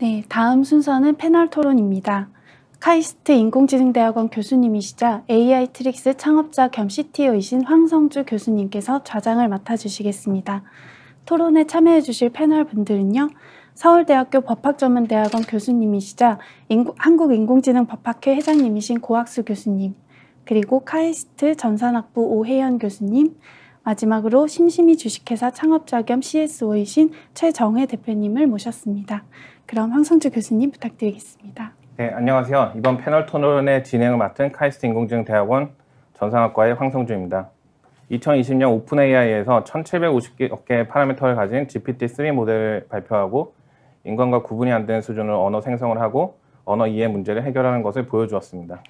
네, 다음 순서는 패널 토론입니다. 카이스트 인공지능대학원 교수님이시자 AI 트릭스 창업자 겸 CTO이신 황성주 교수님께서 좌장을 맡아주시겠습니다. 토론에 참여해주실 패널 분들은요, 서울대학교 법학전문대학원 교수님이시자 인구, 한국인공지능법학회 회장님이신 고학수 교수님, 그리고 카이스트 전산학부 오혜연 교수님, 마지막으로 심심이 주식회사 창업자 겸 CSO이신 최정혜 대표님을 모셨습니다. 그럼 황성주 교수님 부탁드리겠습니다. 네, 안녕하세요. 이번 패널 토론의 진행을 맡은 카이스트 인공지능 대학원 전상학과의 황성주입니다. 2020년 오픈 AI에서 1 7 5 0 개의 파라미터를 가진 GPT-3 모델을 발표하고 인간과 구분이 안 되는 수준으로 언어 생성을 하고 언어 이해 문제를 해결하는 것을 보여주었습니다.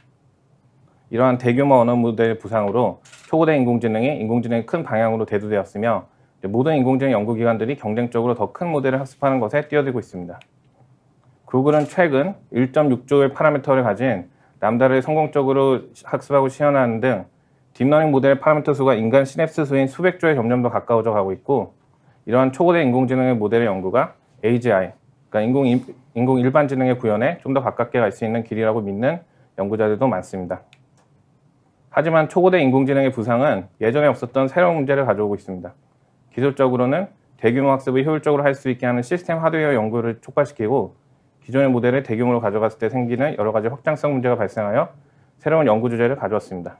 이러한 대규모 언어 모델 부상으로 초고대 인공지능이 인공지능의 큰 방향으로 대두되었으며 모든 인공지능 연구기관들이 경쟁적으로 더 큰 모델을 학습하는 것에 뛰어들고 있습니다. 구글은 최근 1.6조의 파라미터를 가진 람다를 성공적으로 학습하고 시연하는 등 딥러닝 모델의 파라미터 수가 인간 시냅스 수인 수백 조에 점점 더 가까워져 가고 있고 이러한 초고대 인공지능의 모델의 연구가 AGI, 그러니까 인공, 인공 일반 지능의 구현에 좀 더 가깝게 갈 수 있는 길이라고 믿는 연구자들도 많습니다. 하지만 초고대 인공지능의 부상은 예전에 없었던 새로운 문제를 가져오고 있습니다. 기술적으로는 대규모 학습을 효율적으로 할 수 있게 하는 시스템 하드웨어 연구를 촉발시키고 기존의 모델을 대규모로 가져갔을 때 생기는 여러 가지 확장성 문제가 발생하여 새로운 연구 주제를 가져왔습니다.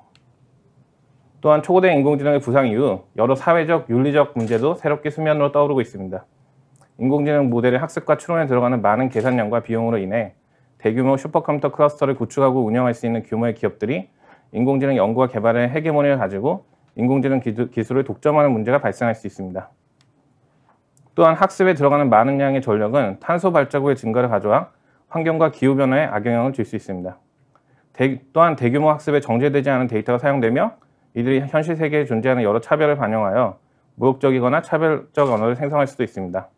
또한 초고대 인공지능의 부상 이후 여러 사회적, 윤리적 문제도 새롭게 수면으로 떠오르고 있습니다. 인공지능 모델의 학습과 추론에 들어가는 많은 계산량과 비용으로 인해 대규모 슈퍼컴퓨터 클러스터를 구축하고 운영할 수 있는 규모의 기업들이 인공지능 연구와 개발의 해계문를 가지고 인공지능 기술을 독점하는 문제가 발생할 수 있습니다. 또한 학습에 들어가는 많은 양의 전력은 탄소 발자국의 증가를 가져와 환경과 기후 변화에 악영향을 줄 수 있습니다. 대, 또한 대규모 학습에 정제되지 않은 데이터가 사용되며 이들이 현실 세계에 존재하는 여러 차별을 반영하여 모욕적이거나 차별적 언어를 생성할 수도 있습니다.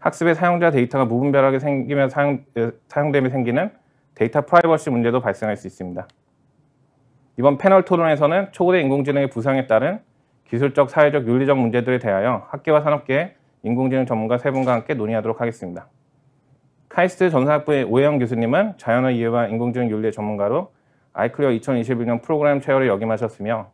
학습의 사용자 데이터가 무분별하게 생기면 사용, 사용됨이 생기는 데이터 프라이버시 문제도 발생할 수 있습니다. 이번 패널 토론에서는 초고대 인공지능의 부상에 따른 기술적, 사회적, 윤리적 문제들에 대하여 학계와 산업계의 인공지능 전문가 세 분과 함께 논의하도록 하겠습니다. 카이스트 전사학부의 오혜영 교수님은 자연어 이해와 인공지능 윤리의 전문가로 아이클리어 2021년 프로그램 체어를 역임하셨으며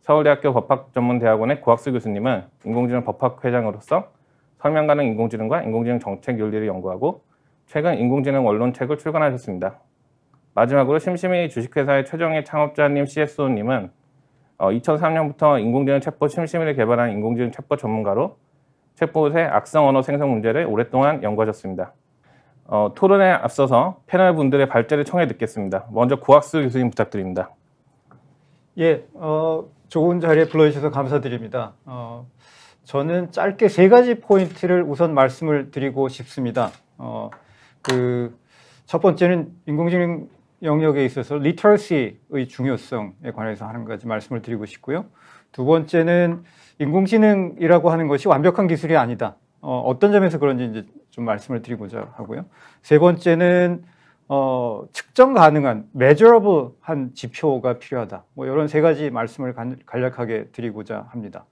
서울대학교 법학전문대학원의 고학수 교수님은 인공지능 법학회장으로서 설명 가능 인공지능과 인공지능 정책 윤리를 연구하고 최근 인공지능 원론 책을 출간하셨습니다. 마지막으로 심심이 주식회사의 최정의 창업자님 CSO님은 2003년부터 어, 인공지능 챗봇 심심이를 개발한 인공지능 챗봇 전문가로 챗봇의 악성 언어 생성 문제를 오랫동안 연구하셨습니다. 어, 토론에 앞서서 패널 분들의 발제를 청해 듣겠습니다. 먼저 고학수 교수님 부탁드립니다. 예, 어, 좋은 자리에 불러주셔서 감사드립니다. 어, 저는 짧게 세 가지 포인트를 우선 말씀을 드리고 싶습니다. 어, 그첫 번째는 인공지능 영역에 있어서 리터러시의 중요성에 관해서 하는 가지 말씀을 드리고 싶고요. 두 번째는 인공지능이라고 하는 것이 완벽한 기술이 아니다. 어, 어떤 점에서 그런지 이제 좀 말씀을 드리고자 하고요. 세 번째는 어, 측정 가능한 measurable한 지표가 필요하다. 뭐 이런 세 가지 말씀을 간, 간략하게 드리고자 합니다.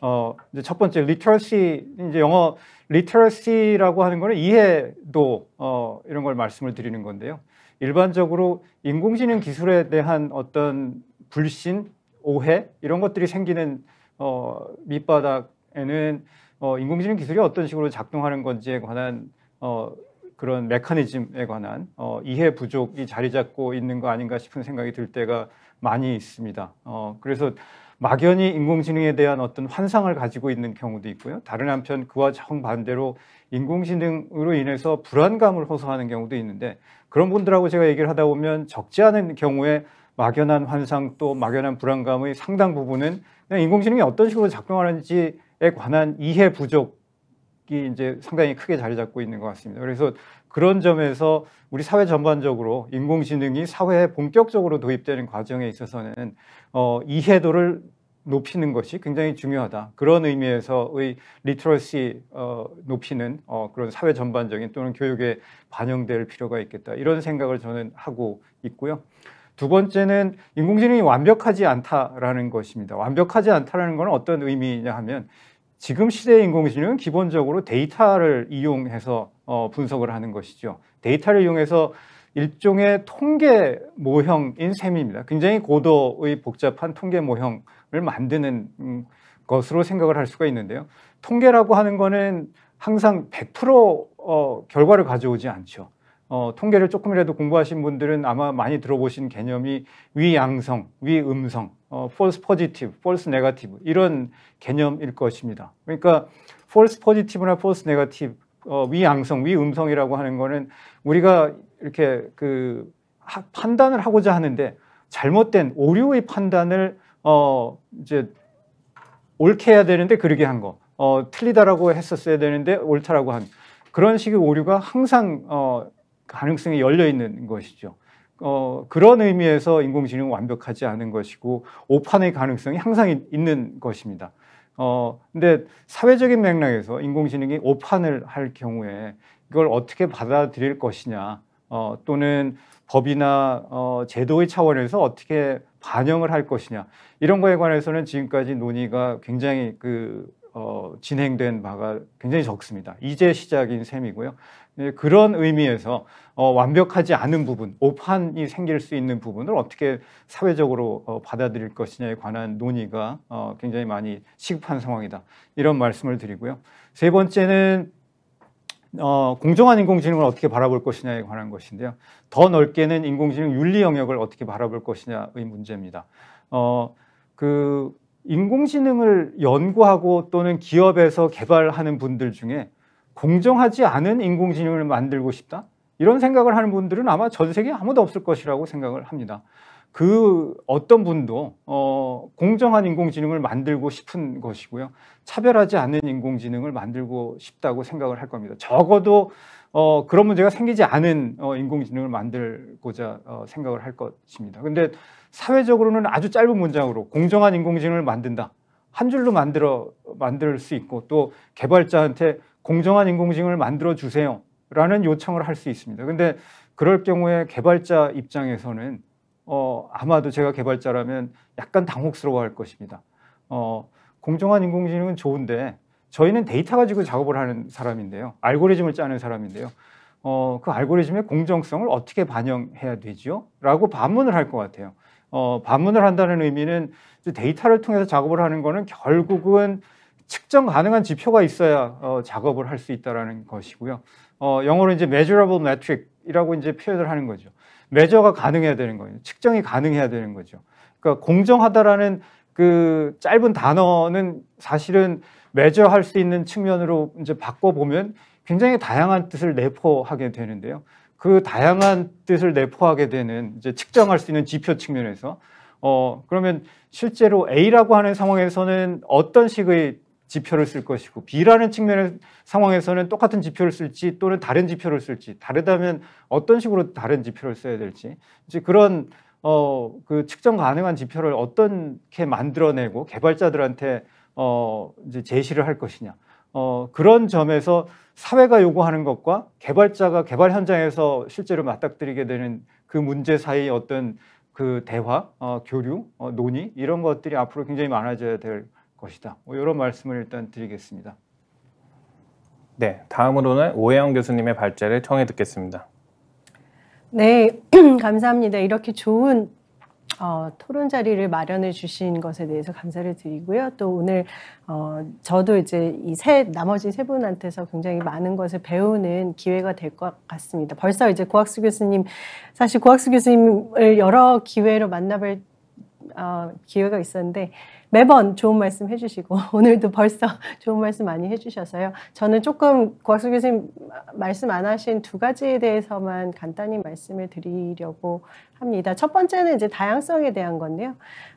어, 이제 첫 번째 literacy 이제 영어 literacy라고 하는 거는 이해도 어, 이런 걸 말씀을 드리는 건데요. 일반적으로 인공지능 기술에 대한 어떤 불신, 오해 이런 것들이 생기는 어, 밑바닥에는 어, 인공지능 기술이 어떤 식으로 작동하는 건지에 관한 어, 그런 메커니즘에 관한 어, 이해 부족이 자리 잡고 있는 거 아닌가 싶은 생각이 들 때가 많이 있습니다. 어, 그래서 막연히 인공지능에 대한 어떤 환상을 가지고 있는 경우도 있고요. 다른 한편 그와 정반대로 인공지능으로 인해서 불안감을 호소하는 경우도 있는데 그런 분들하고 제가 얘기를 하다 보면 적지 않은 경우에 막연한 환상 또 막연한 불안감의 상당 부분은 인공지능이 어떤 식으로 작동하는지에 관한 이해 부족이 이제 상당히 크게 자리 잡고 있는 것 같습니다. 그래서 그런 점에서 우리 사회 전반적으로 인공지능이 사회에 본격적으로 도입되는 과정에 있어서는 어, 이해도를 높이는 것이 굉장히 중요하다. 그런 의미에서의 리트러시 어, 높이는 어, 그런 사회 전반적인 또는 교육에 반영될 필요가 있겠다. 이런 생각을 저는 하고 있고요. 두 번째는 인공지능이 완벽하지 않다라는 것입니다. 완벽하지 않다라는 것은 어떤 의미냐 하면 지금 시대의 인공지능은 기본적으로 데이터를 이용해서 어, 분석을 하는 것이죠. 데이터를 이용해서 일종의 통계 모형인 셈입니다. 굉장히 고도의 복잡한 통계 모형을 만드는 음, 것으로 생각을 할 수가 있는데요. 통계라고 하는 것은 항상 100% 어, 결과를 가져오지 않죠. 어, 통계를 조금이라도 공부하신 분들은 아마 많이 들어보신 개념이 위양성, 위음성, 어, false positive, false negative 이런 개념일 것입니다. 그러니까 false positive나 false negative, 어, 위양성, 위음성이라고 하는 거는 우리가 이렇게 그 하, 판단을 하고자 하는데 잘못된 오류의 판단을 어, 이제 옳게 해야 되는데 그러게 한 거, 어, 틀리다라고 했었어야 되는데 옳다라고 한 그런 식의 오류가 항상 어, 가능성이 열려 있는 것이죠. 어, 그런 의미에서 인공지능은 완벽하지 않은 것이고 오판의 가능성이 항상 있는 것입니다. 어, 근데 사회적인 맥락에서 인공지능이 오판을 할 경우에 이걸 어떻게 받아들일 것이냐, 어, 또는 법이나 어, 제도의 차원에서 어떻게 반영을 할 것이냐, 이런 거에 관해서는 지금까지 논의가 굉장히 그 어, 진행된 바가 굉장히 적습니다. 이제 시작인 셈이고요. 네, 그런 의미에서 어, 완벽하지 않은 부분, 오판이 생길 수 있는 부분을 어떻게 사회적으로 어, 받아들일 것이냐에 관한 논의가 어, 굉장히 많이 시급한 상황이다. 이런 말씀을 드리고요. 세 번째는 어, 공정한 인공지능을 어떻게 바라볼 것이냐에 관한 것인데요. 더 넓게는 인공지능 윤리 영역을 어떻게 바라볼 것이냐의 문제입니다. 어, 그 인공지능을 연구하고 또는 기업에서 개발하는 분들 중에 공정하지 않은 인공지능을 만들고 싶다? 이런 생각을 하는 분들은 아마 전 세계에 아무도 없을 것이라고 생각을 합니다. 그 어떤 분도 어, 공정한 인공지능을 만들고 싶은 것이고요. 차별하지 않은 인공지능을 만들고 싶다고 생각을 할 겁니다. 적어도 어, 그런 문제가 생기지 않은 어, 인공지능을 만들고자 어, 생각을 할 것입니다. 근데 사회적으로는 아주 짧은 문장으로 공정한 인공지능을 만든다. 한 줄로 만들어 만들 수 있고 또 개발자한테 공정한 인공지능을 만들어 주세요. 라는 요청을 할 수 있습니다. 근데 그럴 경우에 개발자 입장에서는 어, 아마도 제가 개발자라면 약간 당혹스러워할 것입니다. 어, 공정한 인공지능은 좋은데 저희는 데이터 가지고 작업을 하는 사람인데요. 알고리즘을 짜는 사람인데요. 어, 그 알고리즘의 공정성을 어떻게 반영해야 되지요? 라고 반문을 할 것 같아요. 어, 반문을 한다는 의미는 데이터를 통해서 작업을 하는 거는 결국은 측정 가능한 지표가 있어야 어, 작업을 할 수 있다라는 것이고요. 어, 영어로 이제 measurable metric이라고 이제 표현을 하는 거죠. 매저가 가능해야 되는 거예요. 측정이 가능해야 되는 거죠. 그러니까 공정하다라는 그 짧은 단어는 사실은 매저할 수 있는 측면으로 이제 바꿔 보면 굉장히 다양한 뜻을 내포하게 되는데요. 그 다양한 뜻을 내포하게 되는 이제 측정할 수 있는 지표 측면에서 어 그러면 실제로 A라고 하는 상황에서는 어떤 식의 지표를 쓸 것이고 B라는 측면의 상황에서는 똑같은 지표를 쓸지 또는 다른 지표를 쓸지 다르다면 어떤 식으로 다른 지표를 써야 될지 이제 그런 어 그 측정 가능한 지표를 어떻게 만들어내고 개발자들한테 어 이제 제시를 할 것이냐 어 그런 점에서 사회가 요구하는 것과 개발자가 개발 현장에서 실제로 맞닥뜨리게 되는 그 문제 사이 어떤 그 대화, 어, 교류, 어, 논의 이런 것들이 앞으로 굉장히 많아져야 될 것이다. 뭐 이런 말씀을 일단 드리겠습니다. 네, 다음으로는 오해영 교수님의 발제를 청해 듣겠습니다. 네, 감사합니다. 이렇게 좋은 어, 토론 자리를 마련해 주신 것에 대해서 감사를 드리고요. 또 오늘 어, 저도 이제 이 세 나머지 세 분한테서 굉장히 많은 것을 배우는 기회가 될 것 같습니다. 벌써 이제 고학수 교수님 사실 고학수 교수님을 여러 기회로 만나볼 어, 기회가 있었는데 매번 좋은 말씀 해주시고 오늘도 벌써 좋은 말씀 많이 해주셔서요. 저는 조금 고학수 교수님 말씀 안 하신 두 가지에 대해서만 간단히 말씀을 드리려고 합니다. 첫 번째는 이제 다양성에 대한 건데요.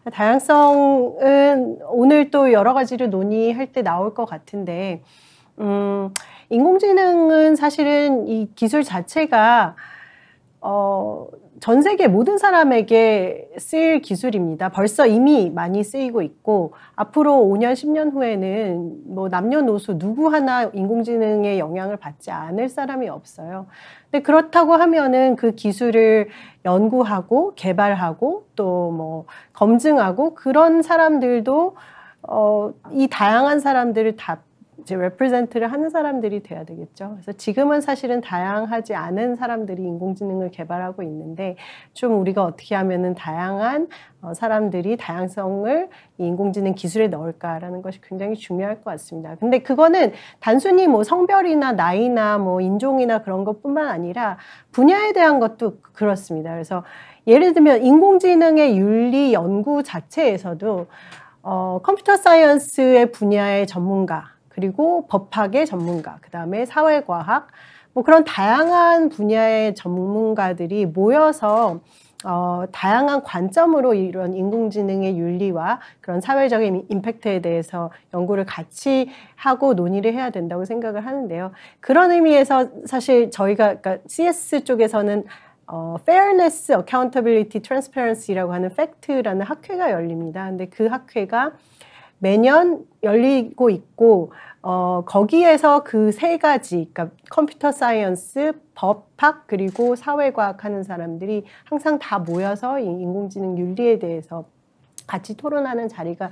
다양성은 오늘 또 여러 가지를 논의할 때 나올 것 같은데, 음, 인공지능은 사실은 이 기술 자체가 어, 전 세계 모든 사람에게 쓰일 기술입니다. 벌써 이미 많이 쓰이고 있고 앞으로 5년, 10년 후에는 뭐 남녀노소 누구 하나 인공지능의 영향을 받지 않을 사람이 없어요. 근데 그렇다고 하면은 그 기술을 연구하고 개발하고 또 뭐 검증하고 그런 사람들도 어, 이 다양한 사람들을 다 이제 레프레젠트를 하는 사람들이 돼야 되겠죠. 그래서 지금은 사실은 다양하지 않은 사람들이 인공지능을 개발하고 있는데 좀 우리가 어떻게 하면은 다양한 어, 사람들이 다양성을 인공지능 기술에 넣을까라는 것이 굉장히 중요할 것 같습니다. 근데 그거는 단순히 뭐 성별이나 나이나 뭐 인종이나 그런 것뿐만 아니라 분야에 대한 것도 그렇습니다. 그래서 예를 들면 인공지능의 윤리 연구 자체에서도 어, 컴퓨터 사이언스의 분야의 전문가 그리고 법학의 전문가, 그 다음에 사회과학, 뭐 그런 다양한 분야의 전문가들이 모여서 어, 다양한 관점으로 이런 인공지능의 윤리와 그런 사회적인 임팩트에 대해서 연구를 같이 하고 논의를 해야 된다고 생각을 하는데요. 그런 의미에서 사실 저희가 그러니까 CS 쪽에서는 어, Fairness, Accountability, Transparency라고 하는 팩트라는 학회가 열립니다. 근데 그 학회가 매년 열리고 있고 어, 거기에서 그 세 가지, 그러니까 컴퓨터 사이언스, 법학 그리고 사회과학 하는 사람들이 항상 다 모여서 인공지능 윤리에 대해서 같이 토론하는 자리가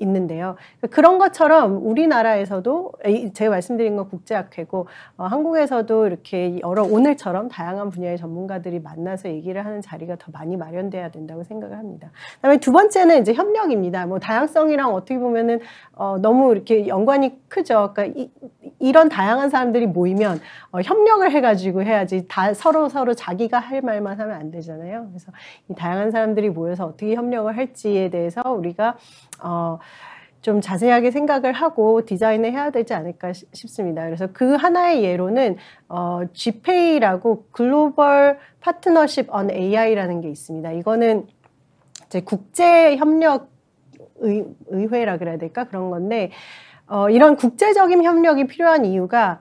있는데요. 그런 것처럼 우리나라에서도 제가 말씀드린 건 국제학회고 어, 한국에서도 이렇게 여러 오늘처럼 다양한 분야의 전문가들이 만나서 얘기를 하는 자리가 더 많이 마련돼야 된다고 생각을 합니다. 그다음에 두 번째는 이제 협력입니다. 뭐 다양성이랑 어떻게 보면은 어, 너무 이렇게 연관이 크죠. 그러니까 이, 런 다양한 사람들이 모이면 어, 협력을 해가지고 해야지 다 서로 서로 자기가 할 말만 하면 안 되잖아요. 그래서 이 다양한 사람들이 모여서 어떻게 협력을 할지에 대해서 우리가 어, 좀 자세하게 생각을 하고 디자인을 해야 되지 않을까 싶습니다. 그래서 그 하나의 예로는 어, GPA라고 글로벌 파트너십 on AI라는 게 있습니다. 이거는 이제 국제 협력 의회라 그래야 될까 그런 건데 어, 이런 국제적인 협력이 필요한 이유가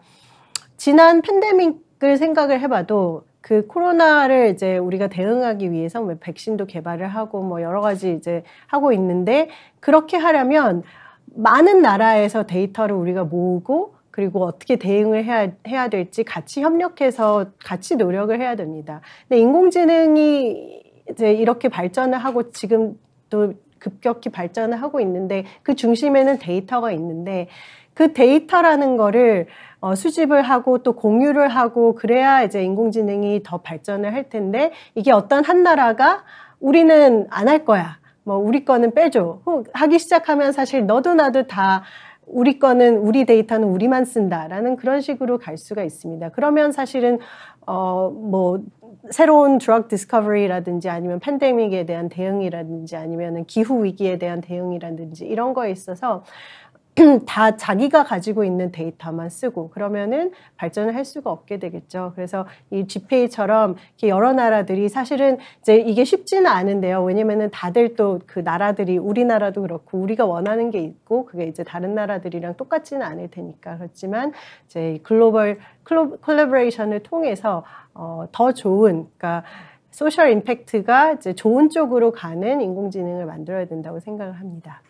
지난 팬데믹을 생각을 해봐도 그 코로나를 이제 우리가 대응하기 위해서 뭐 백신도 개발을 하고 뭐 여러 가지 이제 하고 있는데 그렇게 하려면 많은 나라에서 데이터를 우리가 모으고 그리고 어떻게 대응을 해야, 해야 될지 같이 협력해서 같이 노력을 해야 됩니다. 근데 인공지능이 이제 이렇게 발전을 하고 지금 또 급격히 발전을 하고 있는데 그 중심에는 데이터가 있는데 그 데이터라는 거를 어, 수집을 하고 또 공유를 하고 그래야 이제 인공지능이 더 발전을 할 텐데 이게 어떤 한 나라가 우리는 안 할 거야. 뭐 우리 거는 빼줘. 하기 시작하면 사실 너도 나도 다 우리 거는 우리 데이터는 우리만 쓴다라는 그런 식으로 갈 수가 있습니다. 그러면 사실은 어뭐 새로운 드럭 디스커버리라든지 아니면 팬데믹에 대한 대응이라든지 아니면 기후 위기에 대한 대응이라든지 이런 거에 있어서 다 자기가 가지고 있는 데이터만 쓰고 그러면은 발전을 할 수가 없게 되겠죠. 그래서 이 GPA처럼 여러 나라들이 사실은 이제 이게 쉽지는 않은데요. 왜냐면은 다들 또 그 나라들이 우리나라도 그렇고 우리가 원하는 게 있고 그게 이제 다른 나라들이랑 똑같지는 않을 테니까 그렇지만 이제 글로벌 클로, 콜라보레이션을 통해서 어, 더 좋은 그러니까 소셜 임팩트가 이제 좋은 쪽으로 가는 인공지능을 만들어야 된다고 생각을 합니다.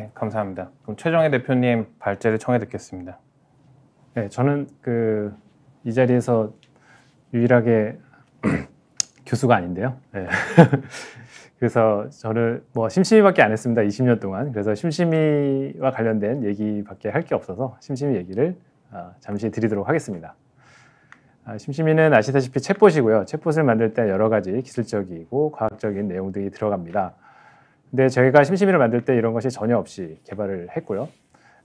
네, 감사합니다. 그럼 최정혜 대표님 발제를 청해 듣겠습니다. 네, 저는 그 이 자리에서 유일하게 교수가 아닌데요. 네. 그래서 저는 뭐 심심이밖에 안 했습니다. 20년 동안. 그래서 심심이와 관련된 얘기밖에 할 게 없어서 심심이 얘기를 아, 잠시 드리도록 하겠습니다. 아, 심심이는 아시다시피 챗봇이고요. 챗봇을 만들 때 여러 가지 기술적이고 과학적인 내용 들이 들어갑니다. 근데 저희가 심심이를 만들 때 이런 것이 전혀 없이 개발을 했고요.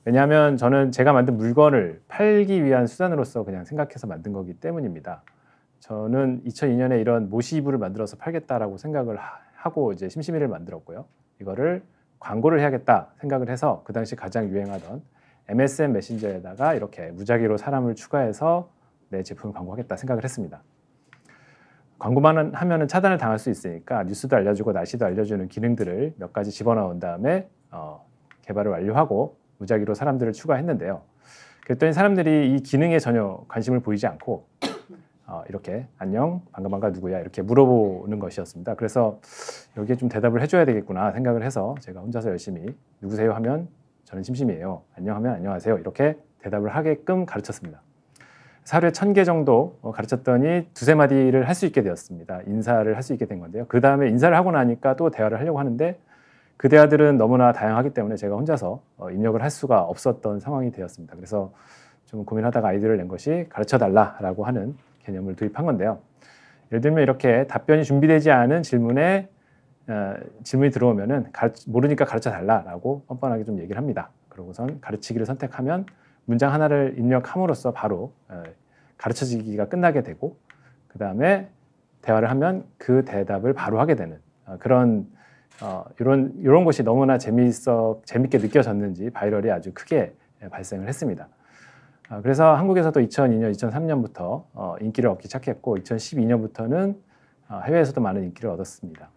왜냐하면 저는 제가 만든 물건을 팔기 위한 수단으로서 그냥 생각해서 만든 거기 때문입니다. 저는 2002년에 이런 모시이부를 만들어서 팔겠다라고 생각을 하고 이제 심심이를 만들었고요. 이거를 광고를 해야겠다 생각을 해서 그 당시 가장 유행하던 MSN 메신저에다가 이렇게 무작위로 사람을 추가해서 내 제품을 광고하겠다 생각을 했습니다. 광고만 하면은 차단을 당할 수 있으니까 뉴스도 알려주고 날씨도 알려주는 기능들을 몇 가지 집어넣은 다음에 어, 개발을 완료하고 무작위로 사람들을 추가했는데요. 그랬더니 사람들이 이 기능에 전혀 관심을 보이지 않고 어, 이렇게 안녕 반가 반가 누구야 이렇게 물어보는 것이었습니다. 그래서 여기에 좀 대답을 해줘야 되겠구나 생각을 해서 제가 혼자서 열심히 누구세요 하면 저는 심심이에요 안녕 하면 안녕하세요 이렇게 대답을 하게끔 가르쳤습니다. 사료에 천개 정도 어, 가르쳤더니 두세 마디를 할 수 있게 되었습니다. 인사를 할 수 있게 된 건데요. 그 다음에 인사를 하고 나니까 또 대화를 하려고 하는데 그 대화들은 너무나 다양하기 때문에 제가 혼자서 어, 입력을 할 수가 없었던 상황이 되었습니다. 그래서 좀 고민하다가 아이디어를 낸 것이 가르쳐 달라라고 하는 개념을 도입한 건데요. 예를 들면 이렇게 답변이 준비되지 않은 질문에 어, 질문이 들어오면은 가르치, 모르니까 가르쳐 달라라고 뻔뻔하게 좀 얘기를 합니다. 그러고선 가르치기를 선택하면 문장 하나를 입력함으로써 바로 가르쳐지기가 끝나게 되고 그 다음에 대화를 하면 그 대답을 바로 하게 되는 어, 그런 이런 어, 이런 것이 너무나 재미있어 재밌게 느껴졌는지 바이럴이 아주 크게 발생을 했습니다. 아, 그래서 한국에서도 2002년, 2003년부터 어, 인기를 얻기 시작했고 2012년부터는 해외에서도 많은 인기를 얻었습니다.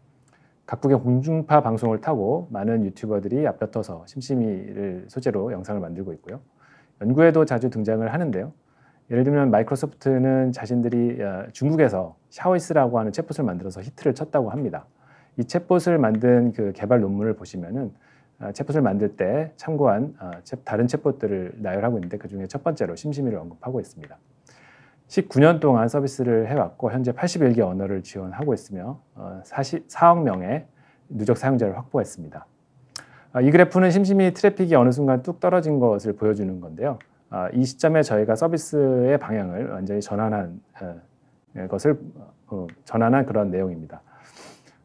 각국의 공중파 방송을 타고 많은 유튜버들이 앞다퉈서 심심이를 소재로 영상을 만들고 있고요. 연구에도 자주 등장을 하는데요. 예를 들면 마이크로소프트는 자신들이 어, 중국에서 샤오이스라고 하는 챗봇을 만들어서 히트를 쳤다고 합니다. 이 챗봇을 만든 그 개발 논문을 보시면은 어, 챗봇을 만들 때 참고한 어, 다른 챗봇들을 나열하고 있는데 그 중에 첫 번째로 심심이를 언급하고 있습니다. 19년 동안 서비스를 해왔고 현재 81개 언어를 지원하고 있으며 4 4억 명의 누적 사용자를 확보했습니다. 아, 이 그래프는 심심이 트래픽이 어느 순간 뚝 떨어진 것을 보여주는 건데요. 아, 이 시점에 저희가 서비스의 방향을 완전히 전환한 것을 어, 전환한 그런 내용입니다.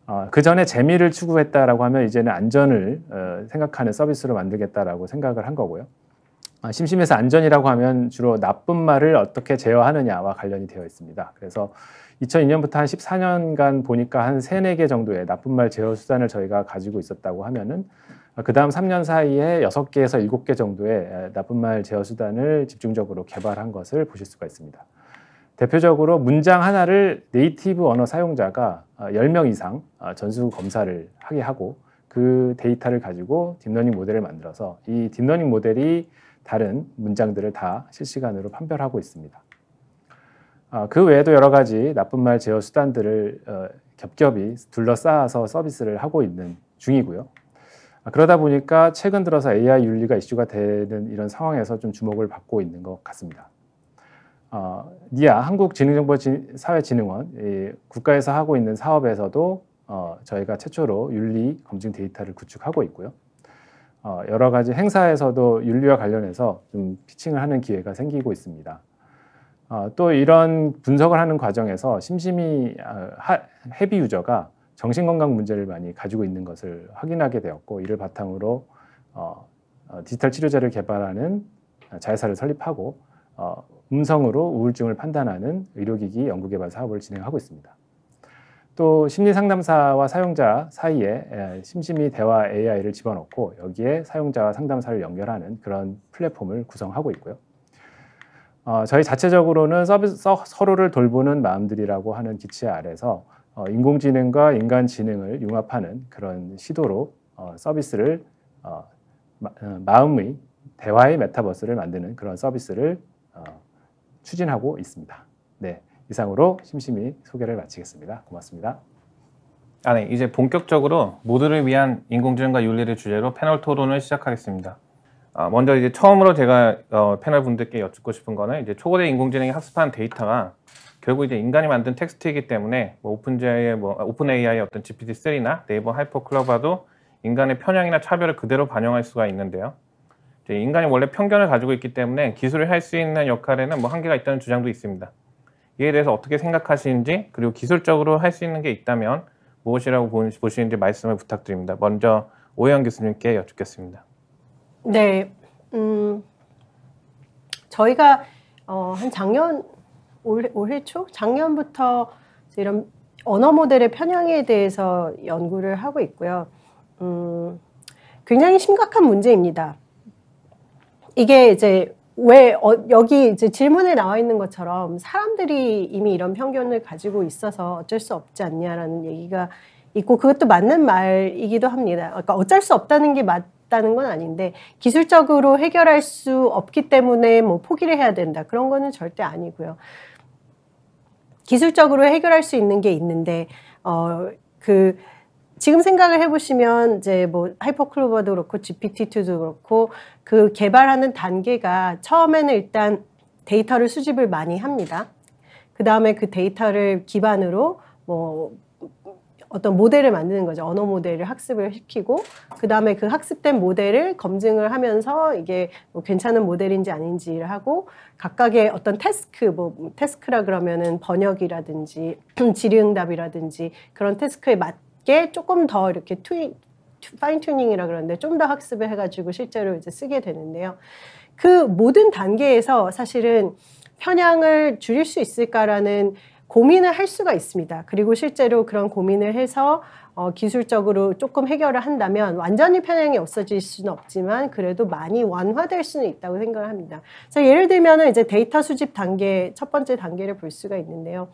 아, 그 전에 재미를 추구했다라고 하면 이제는 안전을 어, 생각하는 서비스를 만들겠다라고 생각을 한 거고요. 심심해서 안전이라고 하면 주로 나쁜 말을 어떻게 제어하느냐와 관련이 되어 있습니다. 그래서 2002년부터 한 14년간 보니까 한 3, 4개 정도의 나쁜 말 제어 수단을 저희가 가지고 있었다고 하면은 아, 그 다음 3년 사이에 6개에서 7개 정도의 나쁜 말 제어 수단을 집중적으로 개발한 것을 보실 수가 있습니다. 대표적으로 문장 하나를 네이티브 언어 사용자가 10명 아, 이상 아, 전수 검사를 하게 하고 그 데이터를 가지고 딥러닝 모델을 만들어서 이 딥러닝 모델이 다른 문장들을 다 실시간으로 판별하고 있습니다. 그 외에도 여러 가지 나쁜 말 제어 수단들을 어, 겹겹이 둘러싸서 서비스를 하고 있는 중이고요. 아, 그러다 보니까 최근 들어서 AI 윤리가 이슈가 되는 이런 상황에서 좀 주목을 받고 있는 것 같습니다. 어, 니아 한국지능정보사회진흥원 국가에서 하고 있는 사업에서도 어, 저희가 최초로 윤리 검증 데이터를 구축하고 있고요. 어, 여러 가지 행사에서도 윤리와 관련해서 좀 피칭을 하는 기회가 생기고 있습니다. 어, 또 이런 분석을 하는 과정에서 심심히 아, 하, 헤비 유저가 정신건강 문제를 많이 가지고 있는 것을 확인하게 되었고 이를 바탕으로 어, 어 디지털 치료제를 개발하는 어, 자회사를 설립하고 어, 음성으로 우울증을 판단하는 의료기기 연구개발 사업을 진행하고 있습니다. 또 심리상담사와 사용자 사이에 심심이 대화 AI를 집어넣고 여기에 사용자와 상담사를 연결하는 그런 플랫폼을 구성하고 있고요. 어, 저희 자체적으로는 서비스, 서로를 돌보는 마음들이라고 하는 기치 아래서 어, 인공지능과 인간 지능을 융합하는 그런 시도로 어, 서비스를 어, 마음의 대화의 메타버스를 만드는 그런 서비스를 추진하고 있습니다. 네, 이상으로 심심히 소개를 마치겠습니다. 고맙습니다. 아, 네, 이제 본격적으로 모두를 위한 인공지능과 윤리를 주제로 패널 토론을 시작하겠습니다. 아, 먼저 이제 처음으로 제가 어, 패널 분들께 여쭙고 싶은 거는 이제 초고대 인공지능이 학습한 데이터가 결국 이제 인간이 만든 텍스트이기 때문에 뭐 오픈 AI의 뭐 아, 오픈 AI의 어떤 GPT-3나 네이버 하이퍼 클라바도 인간의 편향이나 차별을 그대로 반영할 수가 있는데요. 인간이 원래 편견을 가지고 있기 때문에 기술을 할 수 있는 역할에는 뭐 한계가 있다는 주장도 있습니다. 이에 대해서 어떻게 생각하시는지 그리고 기술적으로 할 수 있는 게 있다면 무엇이라고 보시는지 말씀을 부탁드립니다. 먼저 오현 교수님께 여쭙겠습니다. 네, 음, 저희가 어, 한 작년 올, 해 올해 초 작년부터 이런 언어 모델의 편향에 대해서 연구를 하고 있고요. 음, 굉장히 심각한 문제입니다. 이게 이제 왜 어, 여기 이제 질문에 나와 있는 것처럼 사람들이 이미 이런 편견을 가지고 있어서 어쩔 수 없지 않냐라는 얘기가 있고 그것도 맞는 말이기도 합니다. 그러니까 어쩔 수 없다는 게 맞다는 건 아닌데 기술적으로 해결할 수 없기 때문에 뭐 포기를 해야 된다 그런 거는 절대 아니고요. 기술적으로 해결할 수 있는 게 있는데 어 그 지금 생각을 해보시면 이제 뭐 하이퍼클로버도 그렇고 GPT-2도 그렇고 그 개발하는 단계가 처음에는 일단 데이터를 수집을 많이 합니다. 그 다음에 그 데이터를 기반으로 뭐 어떤 모델을 만드는 거죠. 언어 모델을 학습을 시키고 그 다음에 그 학습된 모델을 검증을 하면서 이게 뭐 괜찮은 모델인지 아닌지를 하고 각각의 어떤 태스크 뭐 태스크라 그러면은 번역이라든지 질의응답이라든지 그런 태스크에 맞게 조금 더 이렇게 트이 파인 튜닝이라 그러는데 좀 더 학습을 해가지고 실제로 이제 쓰게 되는데요. 그 모든 단계에서 사실은 편향을 줄일 수 있을까라는 고민을 할 수가 있습니다. 그리고 실제로 그런 고민을 해서 어, 기술적으로 조금 해결을 한다면 완전히 편향이 없어질 수는 없지만 그래도 많이 완화될 수는 있다고 생각을 합니다. 자, 예를 들면 이제 데이터 수집 단계 첫 번째 단계를 볼 수가 있는데요.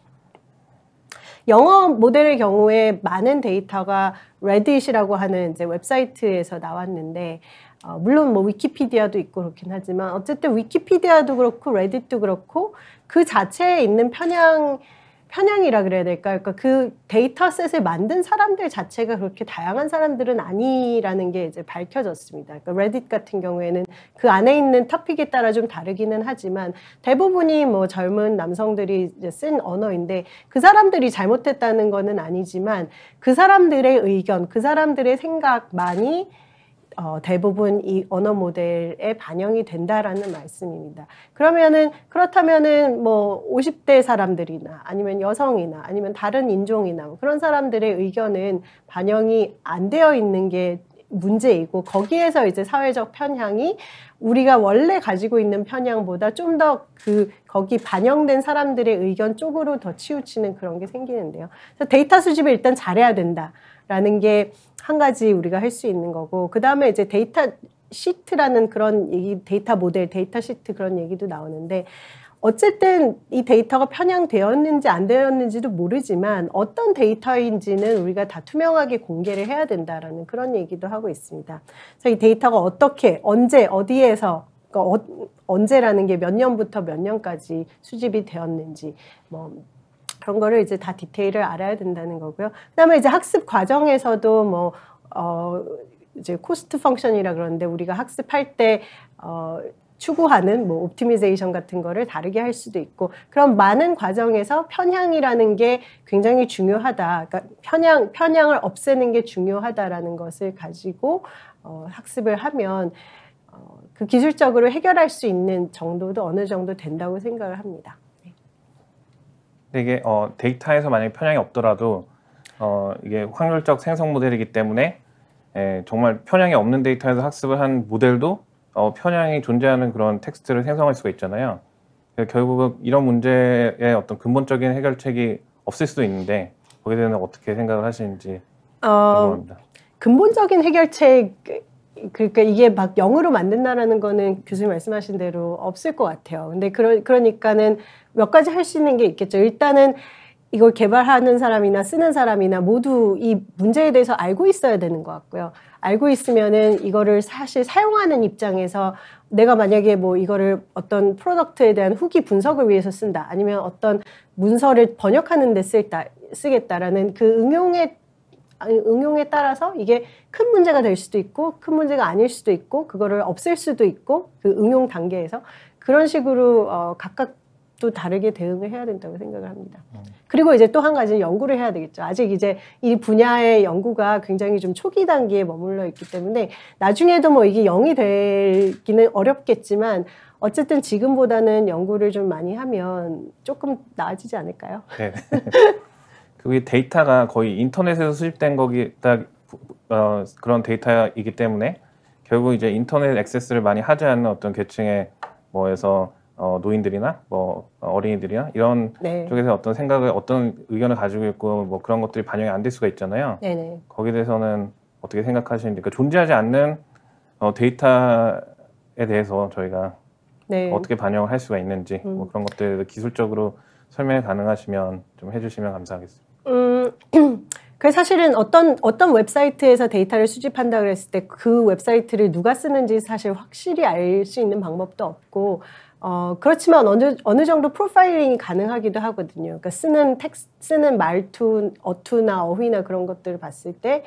영어 모델의 경우에 많은 데이터가 레딧이라고 하는 이제 웹사이트에서 나왔는데 어, 물론 뭐 위키피디아도 있고 그렇긴 하지만 어쨌든 위키피디아도 그렇고 레딧도 그렇고 그 자체에 있는 편향 편향이라 그래야 될까 그러니까 그 데이터셋을 만든 사람들 자체가 그렇게 다양한 사람들은 아니라는 게 이제 밝혀졌습니다. 그러니까 레딧 같은 경우에는 그 안에 있는 토픽에 따라 좀 다르기는 하지만 대부분이 뭐 젊은 남성들이 이제 쓴 언어인데 그 사람들이 잘못했다는 거는 아니지만 그 사람들의 의견, 그 사람들의 생각만이 어, 대부분 이 언어 모델에 반영이 된다라는 말씀입니다. 그러면은 그렇다면은 뭐 50대 사람들이나 아니면 여성이나 아니면 다른 인종이나 뭐 그런 사람들의 의견은 반영이 안 되어 있는 게 문제이고 거기에서 이제 사회적 편향이 우리가 원래 가지고 있는 편향보다 좀 더 그 거기 반영된 사람들의 의견 쪽으로 더 치우치는 그런 게 생기는데요. 그래서 데이터 수집을 일단 잘해야 된다라는 게한 가지 우리가 할 수 있는 거고 그 다음에 이제 데이터 시트라는 그런 얘기, 데이터 모델, 데이터 시트 그런 얘기도 나오는데 어쨌든 이 데이터가 편향되었는지 안 되었는지도 모르지만 어떤 데이터인지는 우리가 다 투명하게 공개를 해야 된다라는 그런 얘기도 하고 있습니다. 그래서 이 데이터가 어떻게, 언제, 어디에서 그러니까 어, 언제라는 게 몇 년부터 몇 년까지 수집이 되었는지 뭐 그런 거를 이제 다 디테일을 알아야 된다는 거고요. 그다음에 이제 학습 과정에서도 뭐 어, 이제 코스트 펑션이라 그러는데 우리가 학습할 때 어, 추구하는 뭐 옵티미제이션 같은 거를 다르게 할 수도 있고 그런 많은 과정에서 편향이라는 게 굉장히 중요하다. 그러니까 편향 편향을 없애는 게 중요하다라는 것을 가지고 어, 학습을 하면 어, 그 기술적으로 해결할 수 있는 정도도 어느 정도 된다고 생각을 합니다. 근데 게 어, 데이터에서 만약에 편향이 없더라도 어, 이게 확률적 생성 모델이기 때문에 에, 예, 정말 편향이 없는 데이터에서 학습을 한 모델도 어, 편향이 존재하는 그런 텍스트를 생성할 수가 있잖아요. 결국은 이런 문제의 어떤 근본적인 해결책이 없을 수도 있는데 거기에 대해서 어떻게 생각을 하시는지 어, 궁금합니다. 어, 근본적인 해결책 그러니까 이게 막 영어로 만든다라는 거는 교수님 말씀하신 대로 없을 것 같아요. 근데 그러, 그러니까는 몇 가지 할 수 있는 게 있겠죠. 일단은 이걸 개발하는 사람이나 쓰는 사람이나 모두 이 문제에 대해서 알고 있어야 되는 것 같고요. 알고 있으면은 이거를 사실 사용하는 입장에서 내가 만약에 뭐 이거를 어떤 프로덕트에 대한 후기 분석을 위해서 쓴다 아니면 어떤 문서를 번역하는 데 쓸다 쓰겠다라는 그 응용에 응용에 따라서 이게 큰 문제가 될 수도 있고 큰 문제가 아닐 수도 있고 그거를 없앨 수도 있고 그 응용 단계에서 그런 식으로 어, 각각 또 다르게 대응을 해야 된다고 생각을 합니다. 음. 그리고 이제 또 한 가지는 연구를 해야 되겠죠. 아직 이제 이 분야의 연구가 굉장히 좀 초기 단계에 머물러 있기 때문에 나중에도 뭐 이게 영이 되기는 어렵겠지만 어쨌든 지금보다는 연구를 좀 많이 하면 조금 나아지지 않을까요? 네. 그게 데이터가 거의 인터넷에서 수집된 거기다 어, 그런 데이터이기 때문에 결국 이제 인터넷 액세스를 많이 하지 않는 어떤 계층의 뭐에서 어, 노인들이나 뭐 어, 어린이들이나 이런 네. 쪽에서 어떤 생각을 어떤 의견을 가지고 있고 뭐 그런 것들이 반영이 안 될 수가 있잖아요. 네네. 거기에 대해서는 어떻게 생각하시는지 그러니까 존재하지 않는 어, 데이터에 대해서 저희가 네. 어떻게 반영을 할 수가 있는지 뭐 음. 뭐 그런 것들 기술적으로 설명이 가능하시면 좀 해주시면 감사하겠습니다. 음, 그 사실은 어떤 어떤 웹사이트에서 데이터를 수집한다 그랬을 때 그 웹사이트를 누가 쓰는지 사실 확실히 알 수 있는 방법도 없고 어, 그렇지만 어느, 어느 정도 프로파일링이 가능하기도 하거든요. 그러니까 쓰는 텍스, 쓰는 말투, 어투나 어휘나 그런 것들을 봤을 때,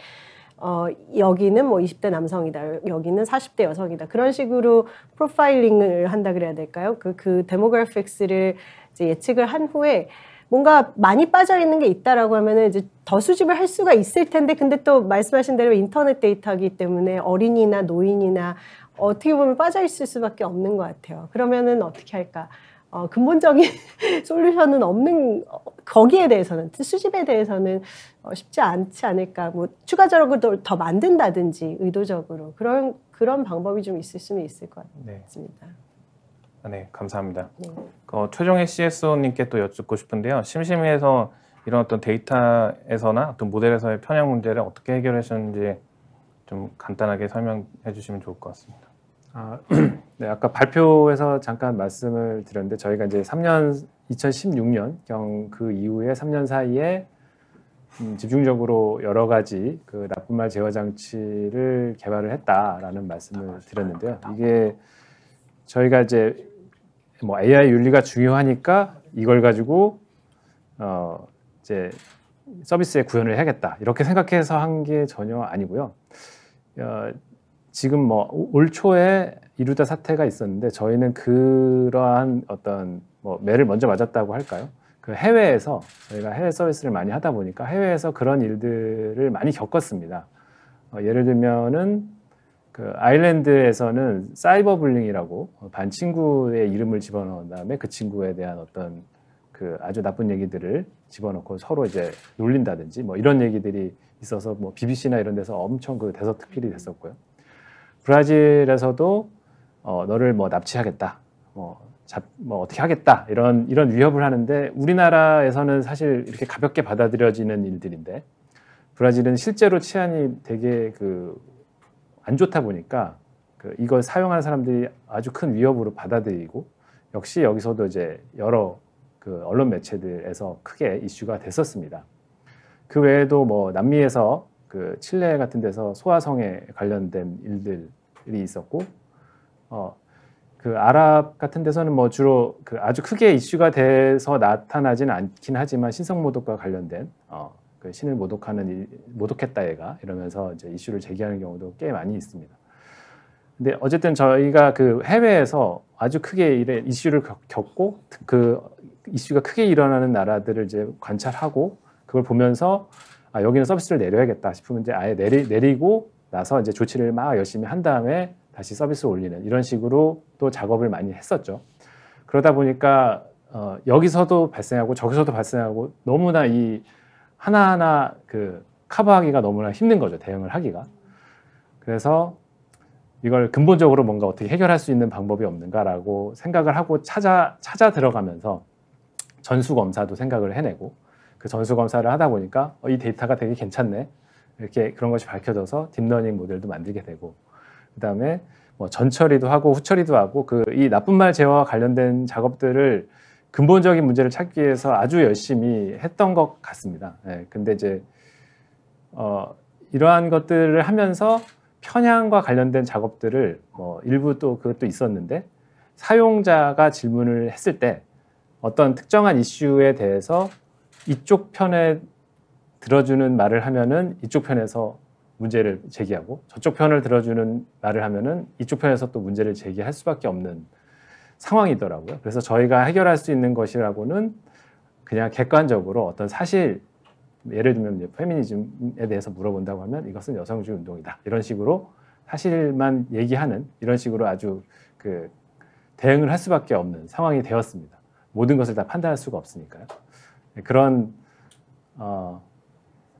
어, 여기는 뭐 20대 남성이다, 여기는 40대 여성이다. 그런 식으로 프로파일링을 한다 그래야 될까요? 그, 그 데모그래픽스를 예측을 한 후에 뭔가 많이 빠져 있는 게 있다라고 하면은 이제 더 수집을 할 수가 있을 텐데 근데 또 말씀하신 대로 인터넷 데이터이기 때문에 어린이나 노인이나 어떻게 보면 빠져 있을 수밖에 없는 것 같아요. 그러면은 어떻게 할까? 어, 근본적인 솔루션은 없는 어, 거기에 대해서는 수집에 대해서는 어, 쉽지 않지 않을까. 뭐 추가적으로 더, 더 만든다든지 의도적으로 그런 그런 방법이 좀 있을 수는 있을 것 네. 같습니다. 네. 아, 네, 감사합니다. 네. 그, 어, 최종의 CSO님께 또 여쭙고 싶은데요. 심심해서 이런 어떤 데이터에서나 어떤 모델에서의 편향 문제를 어떻게 해결하셨는지 좀 간단하게 설명해 주시면 좋을 것 같습니다. 아, 네, 아까 발표에서 잠깐 말씀을 드렸는데 저희가 이제 3년 2016년 경 그 이후에 3년 사이에 음, 집중적으로 여러 가지 그 나쁜 말 제어 장치를 개발을 했다라는 말씀을 드렸는데요. 이게 저희가 이제 뭐 AI 윤리가 중요하니까 이걸 가지고 어 이제 서비스의 구현을 해야겠다 이렇게 생각해서 한 게 전혀 아니고요. 어, 지금 뭐올 초에 이루다 사태가 있었는데 저희는 그러한 어떤 뭐 매를 먼저 맞았다고 할까요? 그 해외에서 저희가 해외 서비스를 많이 하다 보니까 해외에서 그런 일들을 많이 겪었습니다. 어, 예를 들면은 그 아일랜드에서는 사이버 블링이라고반 친구의 이름을 집어넣은 다음에 그 친구에 대한 어떤 그 아주 나쁜 얘기들을 집어넣고 서로 이제 놀린다든지 뭐 이런 얘기들이 있어서 뭐 BBC나 이런 데서 엄청 그 대서특필이 됐었고요. 브라질에서도 어, 너를 뭐 납치하겠다, 뭐, 잡, 뭐 어떻게 하겠다 이런 이런 위협을 하는데 우리나라에서는 사실 이렇게 가볍게 받아들여지는 일들인데 브라질은 실제로 치안이 되게 그안 좋다 보니까 그 이걸 사용하는 사람들이 아주 큰 위협으로 받아들이고 역시 여기서도 이제 여러 그 언론 매체들에서 크게 이슈가 됐었습니다. 그 외에도 뭐 남미에서 그 칠레 같은 데서 소아성에 관련된 일들이 있었고 어, 그 아랍 같은 데서는 뭐 주로 그 아주 크게 이슈가 돼서 나타나지는 않긴 하지만 신성모독과 관련된 어, 그 신을 모독하는 모독했다 얘가 이러면서 이제 이슈를 제기하는 경우도 꽤 많이 있습니다. 근데 어쨌든 저희가 그 해외에서 아주 크게 이래 이슈를 겪고 그 이슈가 크게 일어나는 나라들을 이제 관찰하고 그걸 보면서 아 여기는 서비스를 내려야겠다 싶으면 이제 아예 내리, 내리고 나서 이제 조치를 막 열심히 한 다음에 다시 서비스 올리는 이런 식으로 또 작업을 많이 했었죠. 그러다 보니까 어, 여기서도 발생하고 저기서도 발생하고 너무나 이 하나하나 그 커버하기가 너무나 힘든 거죠. 대응을 하기가. 그래서 이걸 근본적으로 뭔가 어떻게 해결할 수 있는 방법이 없는가라고 생각을 하고 찾아 찾아 들어가면서 전수 검사도 생각을 해내고 그 전수 검사를 하다 보니까 어, 이 데이터가 되게 괜찮네 이렇게 그런 것이 밝혀져서 딥러닝 모델도 만들게 되고 그다음에 뭐 전처리도 하고 후처리도 하고 그 이 나쁜 말 제어와 관련된 작업들을 근본적인 문제를 찾기 위해서 아주 열심히 했던 것 같습니다. 예, 근데 이제 어, 이러한 것들을 하면서 편향과 관련된 작업들을 뭐 일부 또 그것도 있었는데 사용자가 질문을 했을 때 어떤 특정한 이슈에 대해서 이쪽 편에 들어주는 말을 하면은 이쪽 편에서 문제를 제기하고 저쪽 편을 들어주는 말을 하면은 이쪽 편에서 또 문제를 제기할 수밖에 없는 상황이더라고요. 그래서 저희가 해결할 수 있는 것이라고는 그냥 객관적으로 어떤 사실 예를 들면 이제 페미니즘에 대해서 물어본다고 하면 이것은 여성주의 운동이다 이런 식으로 사실만 얘기하는 이런 식으로 아주 그 대응을 할 수밖에 없는 상황이 되었습니다. 모든 것을 다 판단할 수가 없으니까요. 그런 어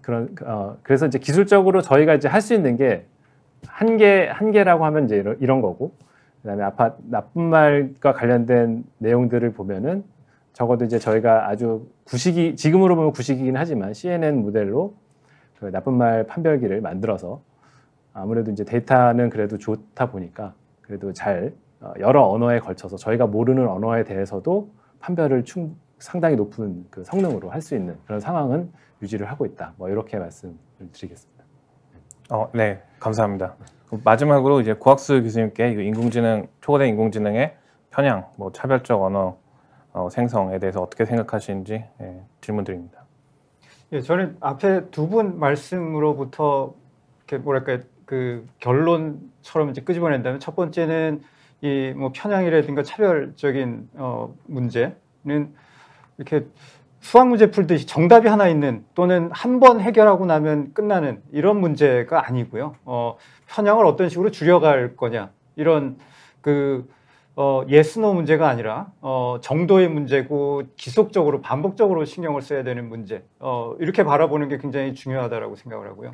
그런 어 그래서 이제 기술적으로 저희가 이제 할 수 있는 게 한계 한계라고 하면 이제 이런, 이런 거고 그다음에 아파 나쁜 말과 관련된 내용들을 보면은 적어도 이제 저희가 아주 구식이 지금으로 보면 구식이긴 하지만 CNN 모델로 그 나쁜 말 판별기를 만들어서 아무래도 이제 데이터는 그래도 좋다 보니까 그래도 잘 어, 여러 언어에 걸쳐서 저희가 모르는 언어에 대해서도 판별을 충, 상당히 높은 그 성능으로 할 수 있는 그런 상황은 유지를 하고 있다. 뭐 이렇게 말씀을 드리겠습니다. 어, 네, 감사합니다. 그 마지막으로 이제 고학수 교수님께 그 인공지능 초거대 인공지능의 편향, 뭐 차별적 언어 어, 생성에 대해서 어떻게 생각하시는지 예, 질문드립니다. 예, 저는 앞에 두 분 말씀으로부터 이렇게 뭐랄까 그 결론처럼 이제 끄집어낸다면 첫 번째는 이 뭐 편향이라든가 차별적인 어, 문제는 이렇게 수학 문제 풀듯이 정답이 하나 있는 또는 한 번 해결하고 나면 끝나는 이런 문제가 아니고요. 어, 편향을 어떤 식으로 줄여갈 거냐 이런 그 어, 예스노 문제가 아니라 어, 정도의 문제고 지속적으로 반복적으로 신경을 써야 되는 문제 어, 이렇게 바라보는 게 굉장히 중요하다라고 생각을 하고요.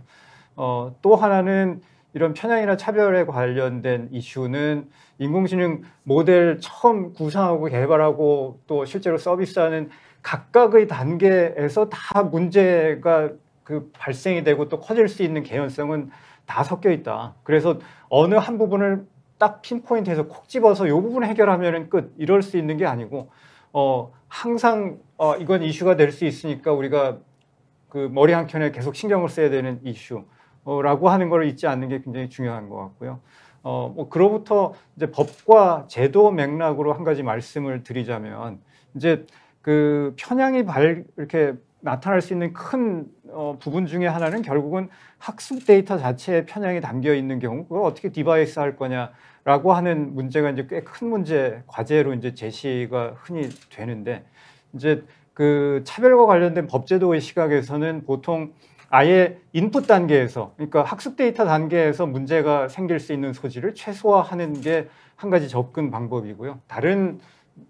어, 또 하나는 이런 편향이나 차별에 관련된 이슈는 인공지능 모델 처음 구상하고 개발하고 또 실제로 서비스하는 각각의 단계에서 다 문제가 그 발생이 되고 또 커질 수 있는 개연성은 다 섞여 있다. 그래서 어느 한 부분을 딱 핀포인트에서 콕 집어서 이 부분 해결하면 끝 이럴 수 있는 게 아니고 어 항상 어 이건 이슈가 될 수 있으니까 우리가 그 머리 한 켠에 계속 신경을 써야 되는 이슈라고 어, 하는 걸 잊지 않는 게 굉장히 중요한 것 같고요. 어 뭐 그로부터 이제 법과 제도 맥락으로 한 가지 말씀을 드리자면 이제 그 편향이 발 이렇게 나타날 수 있는 큰 어, 부분 중에 하나는 결국은 학습 데이터 자체에 편향이 담겨 있는 경우 그걸 어떻게 디바이스 할 거냐라고 하는 문제가 이제 꽤 큰 문제 과제로 이제 제시가 흔히 되는데 이제 그 차별과 관련된 법제도의 시각에서는 보통 아예 인풋 단계에서 그러니까 학습 데이터 단계에서 문제가 생길 수 있는 소지를 최소화하는 게 한 가지 접근 방법이고요. 다른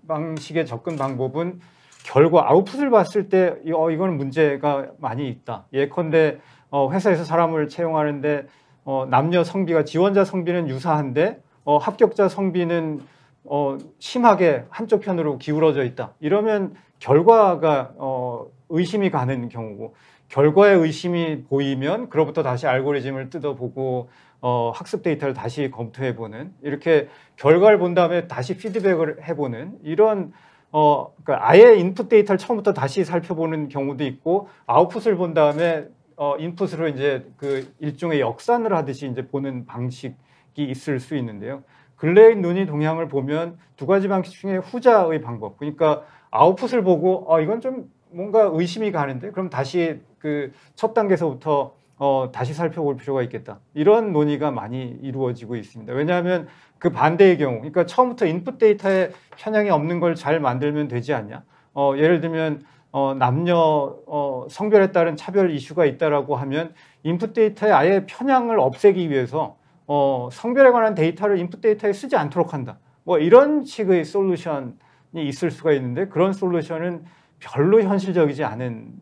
방식의 접근 방법은 결과 아웃풋을 봤을 때 어, 이거는 문제가 많이 있다. 예컨대 어, 회사에서 사람을 채용하는데 어, 남녀 성비가 지원자 성비는 유사한데 어, 합격자 성비는 어, 심하게 한쪽 편으로 기울어져 있다. 이러면 결과가 어, 의심이 가는 경우고 결과에 의심이 보이면 그로부터 다시 알고리즘을 뜯어보고 어, 학습 데이터를 다시 검토해보는 이렇게 결과를 본 다음에 다시 피드백을 해보는 이런 어, 그러니까 아예 인풋 데이터를 처음부터 다시 살펴보는 경우도 있고 아웃풋을 본 다음에 어, 인풋으로 이제 그 일종의 역산을 하듯이 이제 보는 방식이 있을 수 있는데요. 근래의 눈의 동향을 보면 두 가지 방식 중에 후자의 방법. 그러니까 아웃풋을 보고 어, 이건 좀 뭔가 의심이 가는데 그럼 다시 그 첫 단계에서부터 어, 다시 살펴볼 필요가 있겠다. 이런 논의가 많이 이루어지고 있습니다. 왜냐하면 그 반대의 경우, 그러니까 처음부터 인풋 데이터에 편향이 없는 걸 잘 만들면 되지 않냐? 어, 예를 들면 어, 남녀 어, 성별에 따른 차별 이슈가 있다라고 하면 인풋 데이터에 아예 편향을 없애기 위해서 어, 성별에 관한 데이터를 인풋 데이터에 쓰지 않도록 한다. 뭐 이런 식의 솔루션이 있을 수가 있는데 그런 솔루션은 별로 현실적이지 않은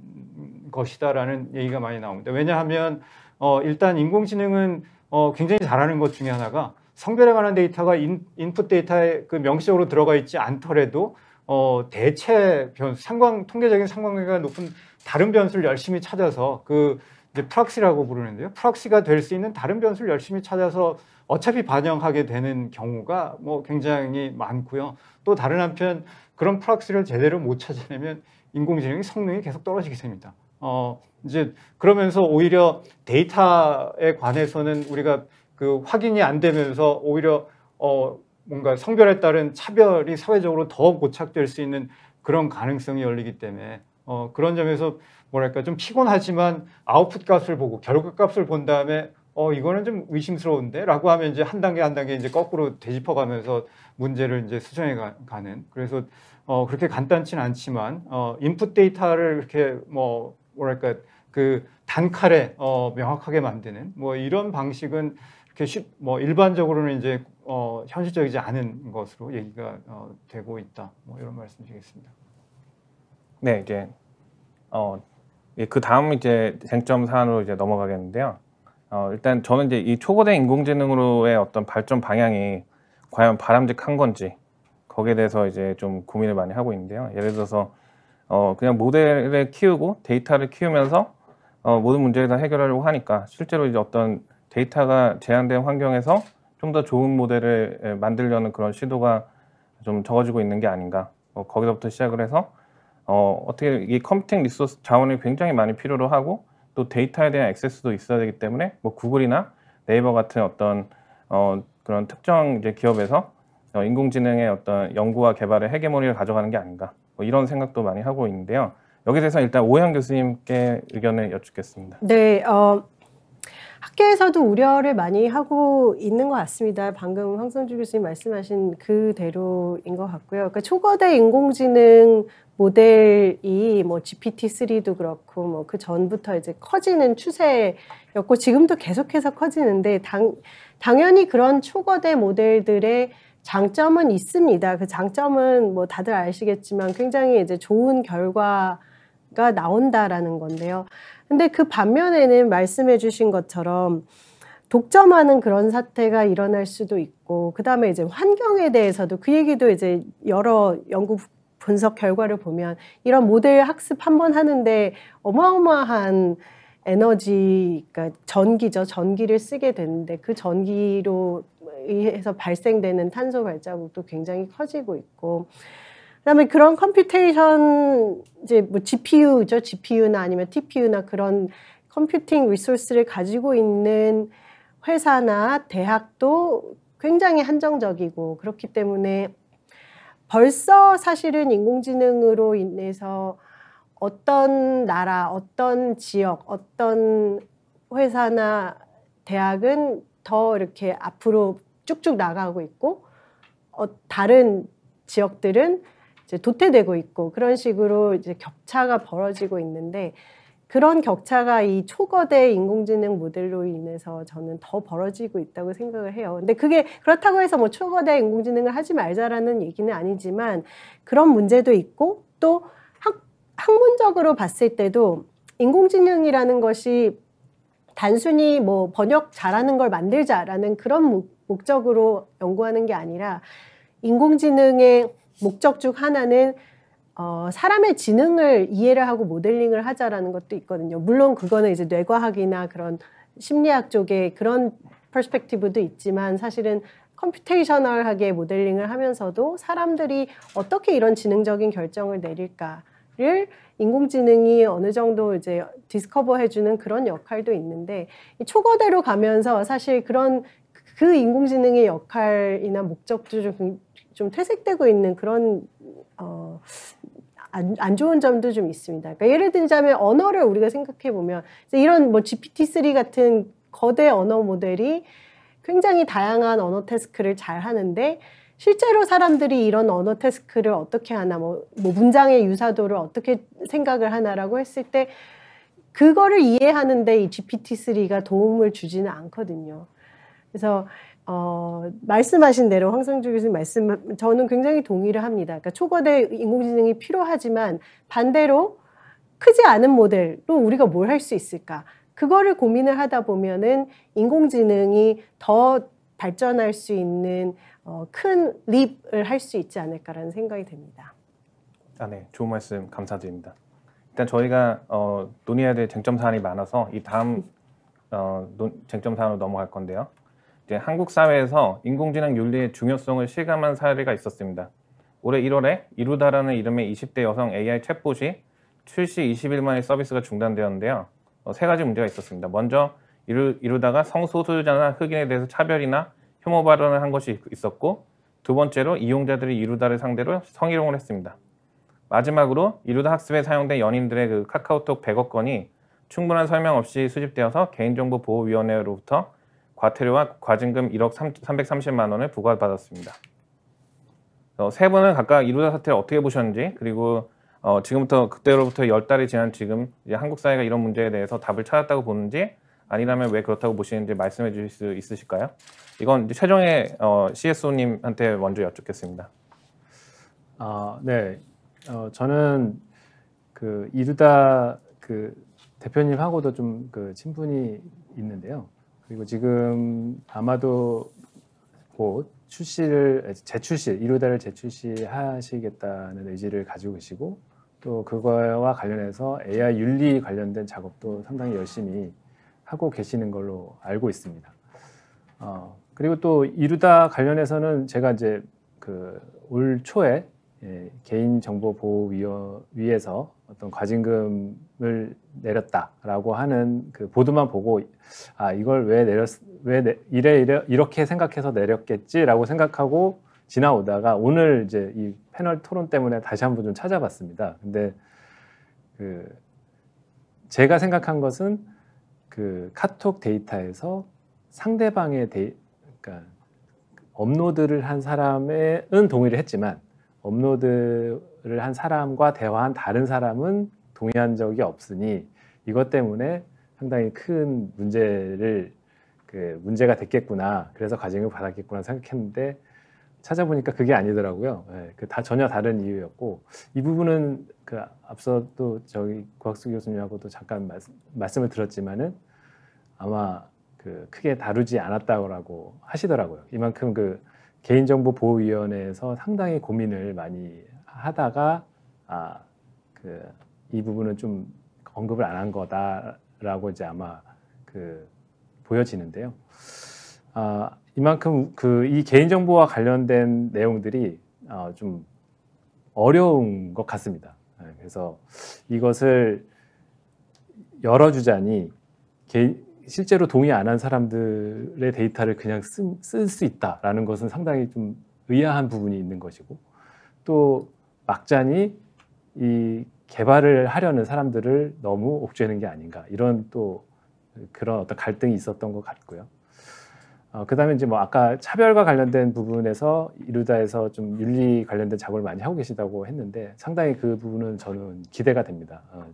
것이다라는 얘기가 많이 나옵니다. 왜냐하면 어, 일단 인공지능은 어, 굉장히 잘하는 것 중에 하나가 성별에 관한 데이터가 인, 풋 데이터에 그 명시적으로 들어가 있지 않더라도 어, 대체 변수, 상관, 통계적인 상관관계가 높은 다른 변수를 열심히 찾아서 그 이제 프락시라고 부르는데요. 프락시가 될 수 있는 다른 변수를 열심히 찾아서 어차피 반영하게 되는 경우가 뭐 굉장히 많고요. 또 다른 한편 그런 프락시를 제대로 못 찾아내면 인공지능의 성능이 계속 떨어지게 됩니다. 어, 이제 그러면서 오히려 데이터에 관해서는 우리가 그 확인이 안 되면서 오히려 어 뭔가 성별에 따른 차별이 사회적으로 더 고착될 수 있는 그런 가능성이 열리기 때문에 어 그런 점에서 뭐랄까 좀 피곤하지만 아웃풋 값을 보고 결과 값을 본 다음에 어 이거는 좀 의심스러운데라고 하면 이제 한 단계 한 단계 이제 거꾸로 되짚어 가면서 문제를 이제 수정해 가, 는 그래서 어 그렇게 간단치는 않지만 어 인풋 데이터를 이렇게 뭐 뭐랄까 그 단칼에 어 명확하게 만드는 뭐 이런 방식은 쉽뭐 일반적으로는 이제 어, 현실적이지 않은 것으로 얘기가 어, 되고 있다. 뭐 이런 말씀드리겠습니다. 네, 이제 어, 예, 그 다음 이제 쟁점 사안으로 이제 넘어가겠는데요. 어, 일단 저는 이제 이초고대 인공지능으로의 어떤 발전 방향이 과연 바람직한 건지 거기에 대해서 이제 좀 고민을 많이 하고 있는데요. 예를 들어서 어, 그냥 모델을 키우고 데이터를 키우면서 어, 모든 문제를 다 해결하려고 하니까 실제로 이제 어떤 데이터가 제한된 환경에서 좀 더 좋은 모델을 만들려는 그런 시도가 좀 적어지고 있는 게 아닌가. 어, 거기서부터 시작을 해서 어, 어떻게 이 컴퓨팅 리소스 자원을 굉장히 많이 필요로 하고 또 데이터에 대한 액세스도 있어야 되기 때문에 뭐 구글이나 네이버 같은 어떤 어, 그런 특정 이제 기업에서 어, 인공지능의 어떤 연구와 개발의 헤게모니를 가져가는 게 아닌가 뭐 이런 생각도 많이 하고 있는데요. 여기에 대해서 일단 오영 교수님께 의견을 여쭙겠습니다. 네, 어, 학계에서도 우려를 많이 하고 있는 것 같습니다. 방금 황성주 교수님 말씀하신 그대로인 것 같고요. 그러니까 초거대 인공지능 모델이 뭐 GPT-3도 그렇고 뭐그 전부터 이제 커지는 추세였고 지금도 계속해서 커지는데 당, 당연히 그런 초거대 모델들의 장점은 있습니다. 그 장점은 뭐 다들 아시겠지만 굉장히 이제 좋은 결과 가 나온다라는 건데요. 근데 그 반면에는 말씀해 주신 것처럼 독점하는 그런 사태가 일어날 수도 있고 그다음에 이제 환경에 대해서도 그 얘기도 이제 여러 연구 분석 결과를 보면 이런 모델 학습 한번 하는데 어마어마한 에너지, 그러니까 전기죠. 전기를 쓰게 되는데 그 전기로 해서 발생되는 탄소 발자국도 굉장히 커지고 있고 그다음에 그런 컴퓨테이션 이제 뭐 GPU죠. GPU나 아니면 TPU나 그런 컴퓨팅 리소스를 가지고 있는 회사나 대학도 굉장히 한정적이고 그렇기 때문에 벌써 사실은 인공지능으로 인해서 어떤 나라, 어떤 지역, 어떤 회사나 대학은 더 이렇게 앞으로 쭉쭉 나가고 있고 어, 다른 지역들은 이제 도태되고 있고 그런 식으로 이제 격차가 벌어지고 있는데 그런 격차가 이 초거대 인공지능 모델로 인해서 저는 더 벌어지고 있다고 생각을 해요. 근데 그게 그렇다고 해서 뭐 초거대 인공지능을 하지 말자라는 얘기는 아니지만 그런 문제도 있고 또 학, 학문적으로 봤을 때도 인공지능이라는 것이 단순히 뭐 번역 잘하는 걸 만들자라는 그런 목적으로 연구하는 게 아니라 인공지능의 목적 중 하나는 어, 사람의 지능을 이해를 하고 모델링을 하자라는 것도 있거든요. 물론 그거는 이제 뇌과학이나 그런 심리학 쪽에 그런 퍼스펙티브도 있지만 사실은 컴퓨테이셔널하게 모델링을 하면서도 사람들이 어떻게 이런 지능적인 결정을 내릴까를 인공지능이 어느 정도 이제 디스커버 해주는 그런 역할도 있는데 초거대로 가면서 사실 그런 그 인공지능의 역할이나 목적도 좀좀 퇴색되고 있는 그런 어, 안, 안, 좋은 점도 좀 있습니다. 그러니까 예를 들자면 언어를 우리가 생각해 보면 이런 뭐 GPT-3 같은 거대 언어 모델이 굉장히 다양한 언어 태스크를 잘 하는데 실제로 사람들이 이런 언어 태스크를 어떻게 하나 뭐, 뭐 문장의 유사도를 어떻게 생각을 하나라고 했을 때 그거를 이해하는데 이 GPT-3가 도움을 주지는 않거든요. 그래서 어, 말씀하신 대로 황성주 교수님 말씀, 저는 굉장히 동의를 합니다. 그러니까 초거대 인공지능이 필요하지만 반대로 크지 않은 모델로 우리가 뭘 할 수 있을까? 그거를 고민을 하다 보면은 인공지능이 더 발전할 수 있는 어, 큰 립을 할 수 있지 않을까라는 생각이 듭니다. 아, 네. 좋은 말씀 감사드립니다. 일단 저희가 어, 논의해야 될 쟁점 사안이 많아서 이 다음 어, 논, 쟁점 사안으로 넘어갈 건데요. 이제 한국 사회에서 인공지능 윤리의 중요성을 실감한 사례가 있었습니다. 올해 1월에 이루다라는 이름의 20대 여성 AI 챗봇이 출시 20일 만에 서비스가 중단되었는데요. 어, 세 가지 문제가 있었습니다. 먼저 이루, 이루다가 성소수자나 흑인에 대해서 차별이나 혐오 발언을 한 것이 있었고 두 번째로 이용자들이 이루다를 상대로 성희롱을 했습니다. 마지막으로 이루다 학습에 사용된 연인들의 그 카카오톡 100억 건이 충분한 설명 없이 수집되어서 개인정보보호위원회로부터 과태료와 과징금 1억 3, 3 0만 원을 부과받았습니다. 어, 세 분은 각각 이루다 사태를 어떻게 보셨는지 그리고 어, 지금부터 그때로부터 열 달이 지난 지금 한국 사회가 이런 문제에 대해서 답을 찾았다고 보는지 아니라면 왜 그렇다고 보시는지 말씀해 주실 수 있으실까요? 이건 최종의 어, CSO님한테 먼저 여쭙겠습니다. 아, 네. 어, 저는 그 이두다 그 대표님하고도 좀 그 친분이 있는데요. 그리고 지금 아마도 곧 출시를 재출시 이루다를 재출시하시겠다는 의지를 가지고 계시고 또 그거와 관련해서 AI 윤리 관련된 작업도 상당히 열심히 하고 계시는 걸로 알고 있습니다. 어, 그리고 또 이루다 관련해서는 제가 이제 그 올 초에 예, 개인정보보호위에서 어떤 과징금을 내렸다라고 하는 그 보도만 보고 아 이걸 왜 내렸 왜 내, 이래 이래 이렇게 생각해서 내렸겠지라고 생각하고 지나오다가 오늘 이제 이 패널 토론 때문에 다시 한번 좀 찾아봤습니다. 근데 그 제가 생각한 것은 그 카톡 데이터에서 상대방의 데이 그러니까 업로드를 한 사람은 의 동의를 했지만 업로드를 한 사람과 대화한 다른 사람은 동의한 적이 없으니 이것 때문에 상당히 큰 문제를 그 문제가 됐겠구나 그래서 과징을 받았겠구나 생각했는데 찾아보니까 그게 아니더라고요. 네, 예, 그 다 전혀 다른 이유였고 이 부분은 그 앞서도 저희 고학수 교수님하고도 잠깐 말씀, 말씀을 들었지만은 아마 그 크게 다루지 않았다고 하시더라고요. 이만큼 그 개인정보 보호위원회에서 상당히 고민을 많이 하다가 아, 그 이 부분은 좀 언급을 안 한 거다라고 이제 아마 그 보여지는데요. 아, 이만큼 그 이 개인정보와 관련된 내용들이 아, 좀 어려운 것 같습니다. 네, 그래서 이것을 열어주자니 개인, 실제로 동의 안 한 사람들의 데이터를 그냥 쓸 수 있다라는 것은 상당히 좀 의아한 부분이 있는 것이고 또 막자니 이 개발을 하려는 사람들을 너무 옥죄는 게 아닌가 이런 또 그런 어떤 갈등이 있었던 것 같고요. 어, 그다음에 이제 뭐 아까 차별과 관련된 부분에서 이루다에서 좀 윤리 관련된 작업을 많이 하고 계시다고 했는데 상당히 그 부분은 저는 기대가 됩니다. 어,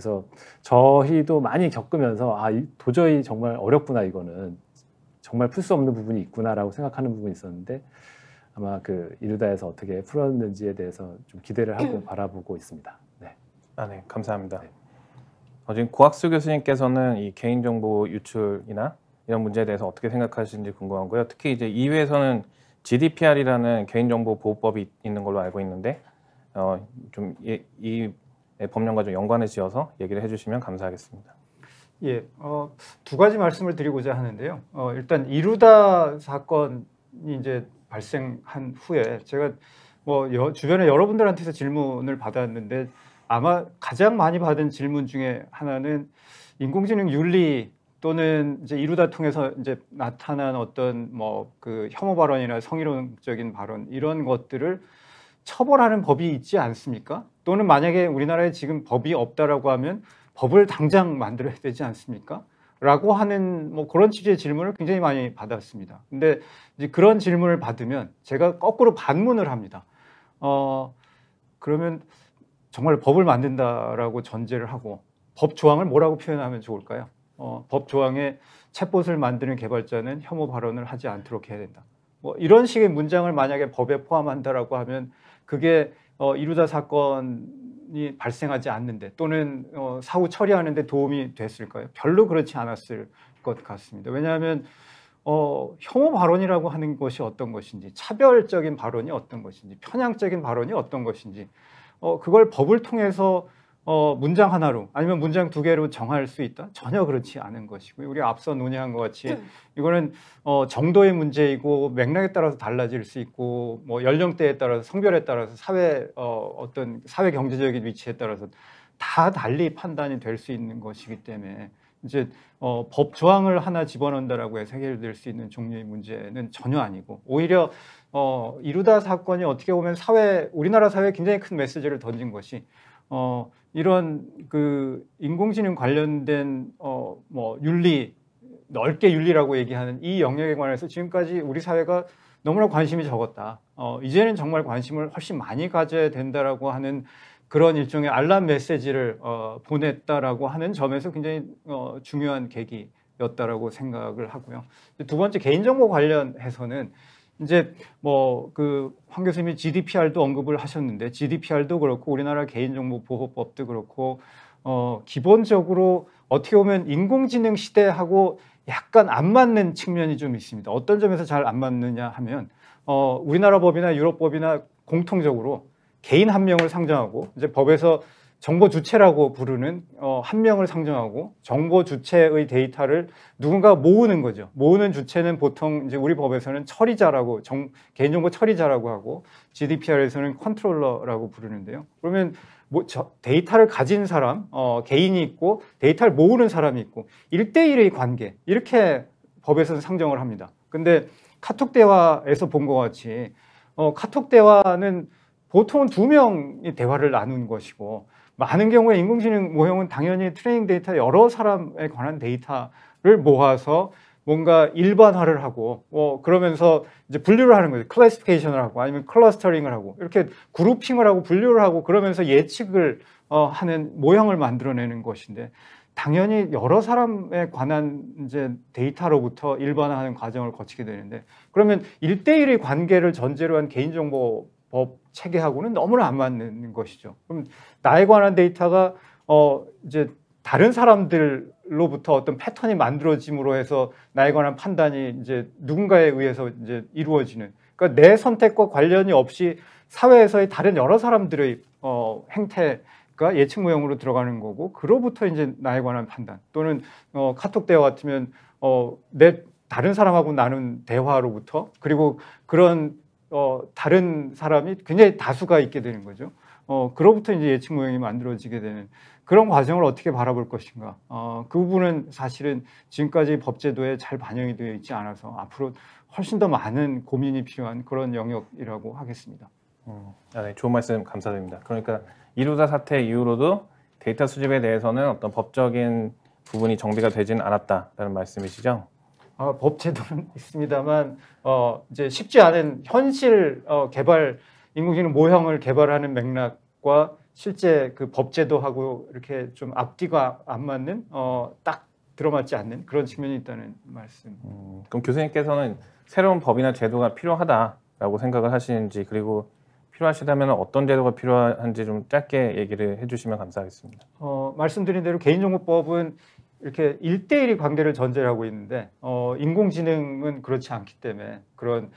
그래서 저희도 많이 겪으면서 아 도저히 정말 어렵구나 이거는 정말 풀 수 없는 부분이 있구나라고 생각하는 부분이 있었는데 아마 그이루다에서 어떻게 풀었는지에 대해서 좀 기대를 하고 바라보고 있습니다. 네. 아, 네, 감사합니다. 네. 어, 지금 고학수 교수님께서는 이 개인정보 유출이나 이런 문제에 대해서 어떻게 생각하시는지 궁금한고요 특히 이제 2회에서는 GDPR이라는 개인정보 보호법이 있는 걸로 알고 있는데 어, 좀이 예, 법령과 좀 연관을 지어서 얘기를 해주시면 감사하겠습니다. 예, 어, 두 가지 말씀을 드리고자 하는데요. 어, 일단 이루다 사건이 이제 발생한 후에 제가 뭐 여, 주변에 여러분들한테서 질문을 받았는데 아마 가장 많이 받은 질문 중에 하나는 인공지능 윤리 또는 이제 이루다 통해서 이제 나타난 어떤 뭐 그 혐오 발언이나 성희롱적인 발언 이런 것들을 처벌하는 법이 있지 않습니까? 또는 만약에 우리나라에 지금 법이 없다라고 하면 법을 당장 만들어야 되지 않습니까? 라고 하는 뭐 그런 취지의 질문을 굉장히 많이 받았습니다. 근데 이제 그런 질문을 받으면 제가 거꾸로 반문을 합니다. 어, 그러면 정말 법을 만든다라고 전제를 하고 법 조항을 뭐라고 표현하면 좋을까요? 어, 법 조항에 챗봇을 만드는 개발자는 혐오 발언을 하지 않도록 해야 된다. 뭐 이런 식의 문장을 만약에 법에 포함한다라고 하면 그게 어, 이루다 사건이 발생하지 않는데 또는 어, 사후 처리하는데 도움이 됐을까요? 별로 그렇지 않았을 것 같습니다. 왜냐하면 어, 혐오 발언이라고 하는 것이 어떤 것인지, 차별적인 발언이 어떤 것인지, 편향적인 발언이 어떤 것인지, 어, 그걸 법을 통해서 어, 문장 하나로 아니면 문장 두 개로 정할 수 있다? 전혀 그렇지 않은 것이고 요 우리 앞서 논의한 것 같이 네. 이거는 어, 정도의 문제이고 맥락에 따라서 달라질 수 있고 뭐 연령대에 따라서 성별에 따라서 사회 어, 어떤 사회 경제적인 위치에 따라서 다 달리 판단이 될 수 있는 것이기 때문에 이제 어, 법 조항을 하나 집어넣는다라고 해서 해결될 수 있는 종류의 문제는 전혀 아니고 오히려 어, 이루다 사건이 어떻게 보면 사회 우리나라 사회에 굉장히 큰 메시지를 던진 것이 어, 이런 그 인공지능 관련된 어 뭐 윤리 넓게 윤리라고 얘기하는 이 영역에 관해서 지금까지 우리 사회가 너무나 관심이 적었다. 어, 이제는 정말 관심을 훨씬 많이 가져야 된다라고 하는 그런 일종의 알람 메시지를 어, 보냈다라고 하는 점에서 굉장히 어, 중요한 계기였다라고 생각을 하고요. 두 번째 개인정보 관련해서는 이제 뭐 그 황 교수님이 GDPR도 언급을 하셨는데 GDPR도 그렇고 우리나라 개인정보보호법도 그렇고 어 기본적으로 어떻게 보면 인공지능 시대하고 약간 안 맞는 측면이 좀 있습니다. 어떤 점에서 잘 안 맞느냐 하면 어 우리나라 법이나 유럽 법이나 공통적으로 개인 한 명을 상정하고 이제 법에서 정보 주체라고 부르는 어, 한 명을 상정하고 정보 주체의 데이터를 누군가 모으는 거죠. 모으는 주체는 보통 이제 우리 법에서는 처리자라고 정, 개인정보 처리자라고 하고 GDPR에서는 컨트롤러라고 부르는데요. 그러면 뭐, 저, 데이터를 가진 사람, 어, 개인이 있고 데이터를 모으는 사람이 있고 일대일의 관계 이렇게 법에서는 상정을 합니다. 근데 카톡 대화에서 본 것 같이 어, 카톡 대화는 보통 은두 명이 대화를 나눈 것이고 많은 경우에 인공지능 모형은 당연히 트레이닝 데이터 여러 사람에 관한 데이터를 모아서 뭔가 일반화를 하고 뭐 그러면서 이제 분류를 하는 거죠. 클래스피케이션을 하고 아니면 클러스터링을 하고 이렇게 그룹핑을 하고 분류를 하고 그러면서 예측을 어, 하는 모형을 만들어내는 것인데 당연히 여러 사람에 관한 이제 데이터로부터 일반화하는 과정을 거치게 되는데 그러면 일대일의 관계를 전제로 한 개인정보 법 체계하고는 너무나 안 맞는 것이죠. 그럼 나에 관한 데이터가 어 이제 다른 사람들로부터 어떤 패턴이 만들어짐으로 해서 나에 관한 판단이 이제 누군가에 의해서 이제 이루어지는 그러니까 내 선택과 관련이 없이 사회에서의 다른 여러 사람들의 어 행태가 예측 모형으로 들어가는 거고 그로부터 이제 나에 관한 판단 또는 어 카톡 대화 같으면 어 내 다른 사람하고 나눈 대화로부터 그리고 그런 어, 다른 사람이 굉장히 다수가 있게 되는 거죠. 어, 그로부터 이제 예측 모형이 만들어지게 되는 그런 과정을 어떻게 바라볼 것인가. 어, 그 부분은 사실은 지금까지 법제도에 잘 반영이 되어 있지 않아서 앞으로 훨씬 더 많은 고민이 필요한 그런 영역이라고 하겠습니다. 음, 아, 네, 좋은 말씀 감사드립니다. 그러니까 이루다 사태 이후로도 데이터 수집에 대해서는 어떤 법적인 부분이 정비가 되지는 않았다라는 말씀이시죠? 어, 법제도는 있습니다만 어, 이제 쉽지 않은 현실 어, 개발 인공지능 모형을 개발하는 맥락과 실제 그 법제도하고 이렇게 좀 앞뒤가 안 맞는 어, 딱 들어맞지 않는 그런 측면이 있다는 말씀. 음, 그럼 교수님께서는 새로운 법이나 제도가 필요하다라고 생각을 하시는지 그리고 필요하시다면 어떤 제도가 필요한지 좀 짧게 얘기를 해주시면 감사하겠습니다. 어, 말씀드린 대로 개인정보법은 이렇게 일대일이 관계를 전제로 하고 있는데 어, 인공지능은 그렇지 않기 때문에 그런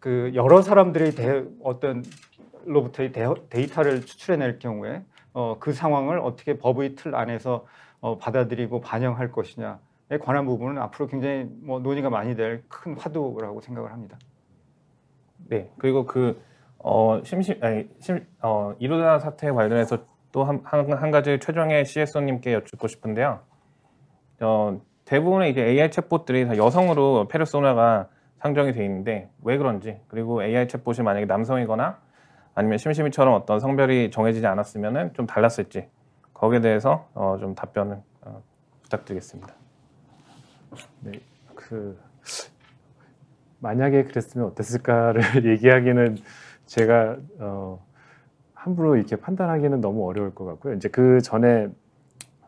그 여러 사람들의 대, 어떤 로부터의 대, 데, 이터를 추출해낼 경우에 어, 그 상황을 어떻게 법의 틀 안에서 어, 받아들이고 반영할 것이냐에 관한 부분은 앞으로 굉장히 뭐 논의가 많이 될 큰 화두라고 생각을 합니다. 네, 그리고 그 어, 심심 아니 심 어, 이로다 사태 관련해서 또 한한 한, 한 가지 최종의 CSO님께 여쭙고 싶은데요. 어, 대부분의 이제 AI 챗봇들이 다 여성으로 페르소나가 상정이 돼 있는데 왜 그런지 그리고 AI 챗봇이 만약에 남성이거나 아니면 심심이처럼 어떤 성별이 정해지지 않았으면 좀 달랐을지 거기에 대해서 어, 좀 답변을 어, 부탁드리겠습니다. 네, 그 만약에 그랬으면 어땠을까를 얘기하기는 제가 어, 함부로 이렇게 판단하기는 너무 어려울 것 같고요. 이제 그 전에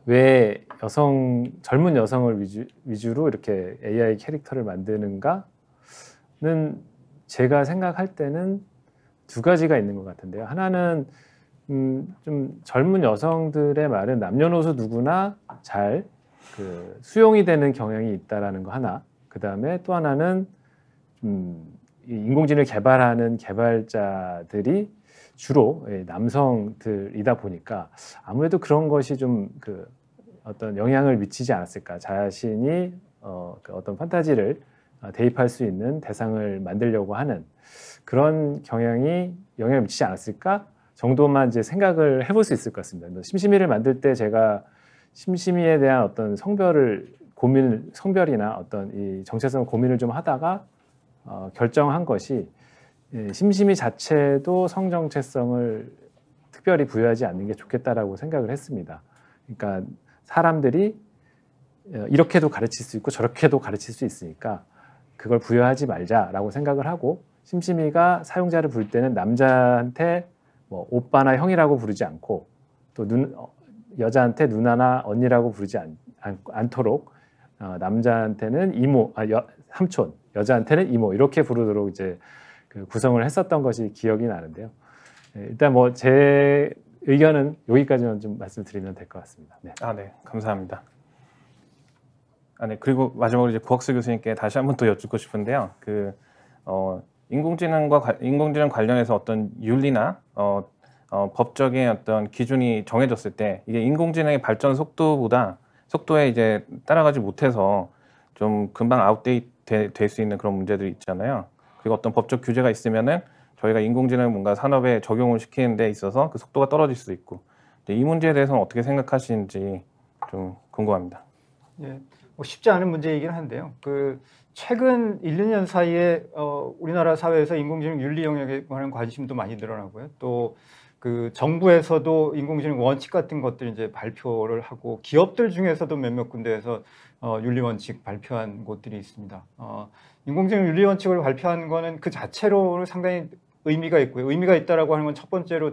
왜 여성 젊은 여성을 위주, 위주로 이렇게 AI 캐릭터를 만드는가는 제가 생각할 때는 두 가지가 있는 것 같은데요. 하나는 음, 좀 젊은 여성들의 말은 남녀노소 누구나 잘그 수용이 되는 경향이 있다라는 거 하나. 그 다음에 또 하나는 음, 인공지능을 개발하는 개발자들이 주로 예, 남성들이다 보니까 아무래도 그런 것이 좀그 어떤 영향을 미치지 않았을까 자신이 어, 그 어떤 판타지를 어, 대입할 수 있는 대상을 만들려고 하는 그런 경향이 영향을 미치지 않았을까 정도만 이제 생각을 해볼 수 있을 것 같습니다. 심심이를 만들 때 제가 심심이에 대한 어떤 성별을 고민 성별이나 어떤 이 정체성 고민을 좀 하다가 어, 결정한 것이 예, 심심이 자체도 성정체성을 특별히 부여하지 않는 게 좋겠다라고 생각을 했습니다. 그러니까 사람들이 어, 이렇게도 가르칠 수 있고 저렇게도 가르칠 수 있으니까 그걸 부여하지 말자라고 생각을 하고 심심이가 사용자를 부를 때는 남자한테 뭐 오빠나 형이라고 부르지 않고 또 눈, 어, 여자한테 누나나 언니라고 부르지 않, 않 도록 어, 남자한테는 이모, 아, 여, 삼촌, 여자한테는 이모 이렇게 부르도록 이제 그 구성을 했었던 것이 기억이 나는데요. 예, 일단 뭐제 의견은 여기까지만 좀 말씀드리면 될 것 같습니다. 네. 아, 네. 감사합니다. 아, 네. 그리고 마지막으로 이제 구학수 교수님께 다시 한번 또 여쭙고 싶은데요. 그 어, 인공지능과 인공지능 관련해서 어떤 윤리나 어, 어, 법적인 어떤 기준이 정해졌을 때 이게 인공지능의 발전 속도보다 속도에 이제 따라가지 못해서 좀 금방 아웃데이트 될수 있는 그런 문제들이 있잖아요. 그리고 어떤 법적 규제가 있으면은 저희가 인공지능을 뭔가 산업에 적용을 시키는 데 있어서 그 속도가 떨어질 수도 있고 이 문제에 대해서는 어떻게 생각하시는지 좀 궁금합니다. 예, 뭐 쉽지 않은 문제이긴 한데요. 그 최근 1, 2년 사이에 어, 우리나라 사회에서 인공지능 윤리 영역에 관한 관심도 많이 늘어나고요. 또 그 정부에서도 인공지능 원칙 같은 것들 이제 발표를 하고 기업들 중에서도 몇몇 군데에서 어, 윤리 원칙 발표한 곳들이 있습니다. 어, 인공지능 윤리 원칙을 발표한 거는 그 자체로 상당히 의미가 있고요. 의미가 있다라고 하는 건 첫 번째로